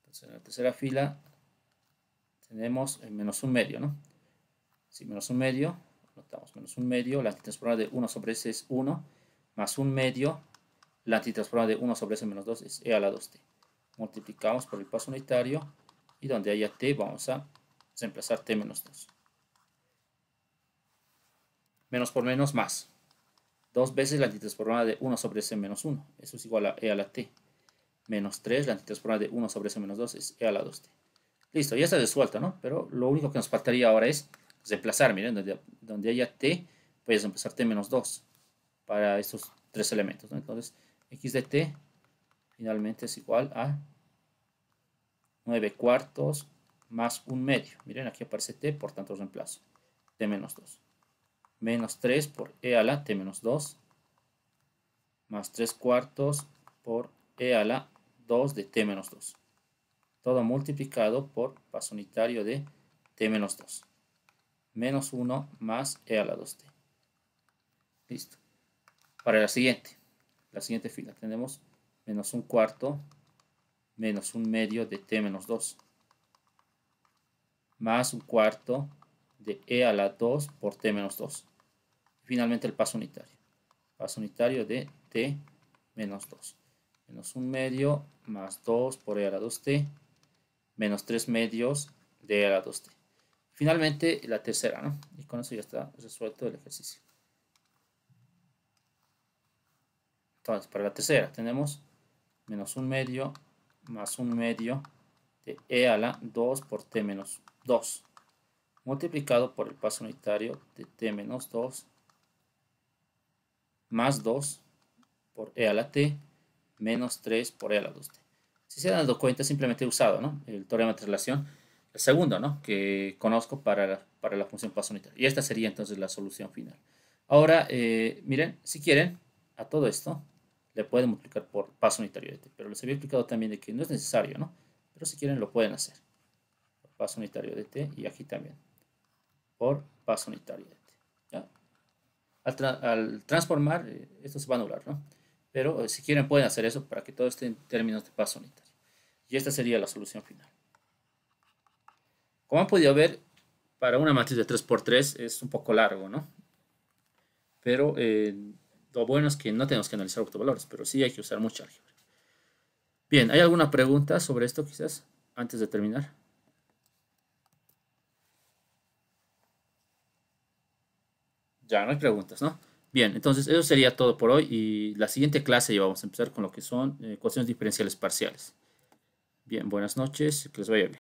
Entonces, en la tercera fila tenemos menos un medio, ¿no? Si menos un medio, notamos menos un medio, la antitransporada de 1 sobre S es 1, más un medio, la antitransporada de 1 sobre S menos 2 es E a la 2T. Multiplicamos por el paso unitario y donde haya T vamos a reemplazar T menos 2. Menos por menos más. Dos veces la antitransporada de 1 sobre S menos 1. Eso es igual a E a la T. Menos 3, la antitransporada de 1 sobre S menos 2 es E a la 2T. Listo, ya está resuelto, ¿no? Pero lo único que nos faltaría ahora es reemplazar, miren, donde, haya t, puedes reemplazar t menos 2 para estos tres elementos, Entonces, x de t finalmente es igual a 9 cuartos más 1 medio. Miren, aquí aparece t, por tanto reemplazo, t menos 2. Menos 3 por e a la t menos 2, más 3 cuartos por e a la 2 de t menos 2 todo multiplicado por paso unitario de t menos 2. Menos 1 más e a la 2t. Listo. Para la siguiente, la siguiente fila, tenemos menos un cuarto menos un medio de t menos 2 más un cuarto de e a la 2 por t menos 2. Finalmente el paso unitario. Paso unitario de t menos 2. Menos un medio más 2 por e a la 2t menos 3 medios de e a la 2t. Finalmente, la tercera, ¿no? Y con eso ya está resuelto el ejercicio. Entonces, para la tercera tenemos menos 1 medio más 1 medio de e a la 2 por t menos 2 multiplicado por el paso unitario de t menos 2 más 2 por e a la t menos 3 por e a la 2t si se dan cuenta, simplemente he usado el teorema de relación, el segundo ¿no? que conozco para la, para la función paso unitario. Y esta sería entonces la solución final. Ahora, eh, miren, si quieren, a todo esto le pueden multiplicar por paso unitario de t, pero les había explicado también de que no es necesario, ¿no? Pero si quieren lo pueden hacer. paso unitario de t y aquí también. Por paso unitario de t. Al, transformar, eh, esto se va a anular, ¿no? Pero eh, si quieren pueden hacer eso para que todo esté en términos de paso unitario. Y esta sería la solución final. Como han podido ver, para una matriz de 3x3 es un poco largo, ¿no? Pero eh, lo bueno es que no tenemos que analizar autovalores, pero sí hay que usar mucha álgebra. Bien, ¿hay alguna pregunta sobre esto quizás antes de terminar? Ya, no hay preguntas, ¿no? Bien, entonces eso sería todo por hoy y la siguiente clase ya vamos a empezar con lo que son ecuaciones eh, diferenciales parciales. Bien, buenas noches, que les vaya bien.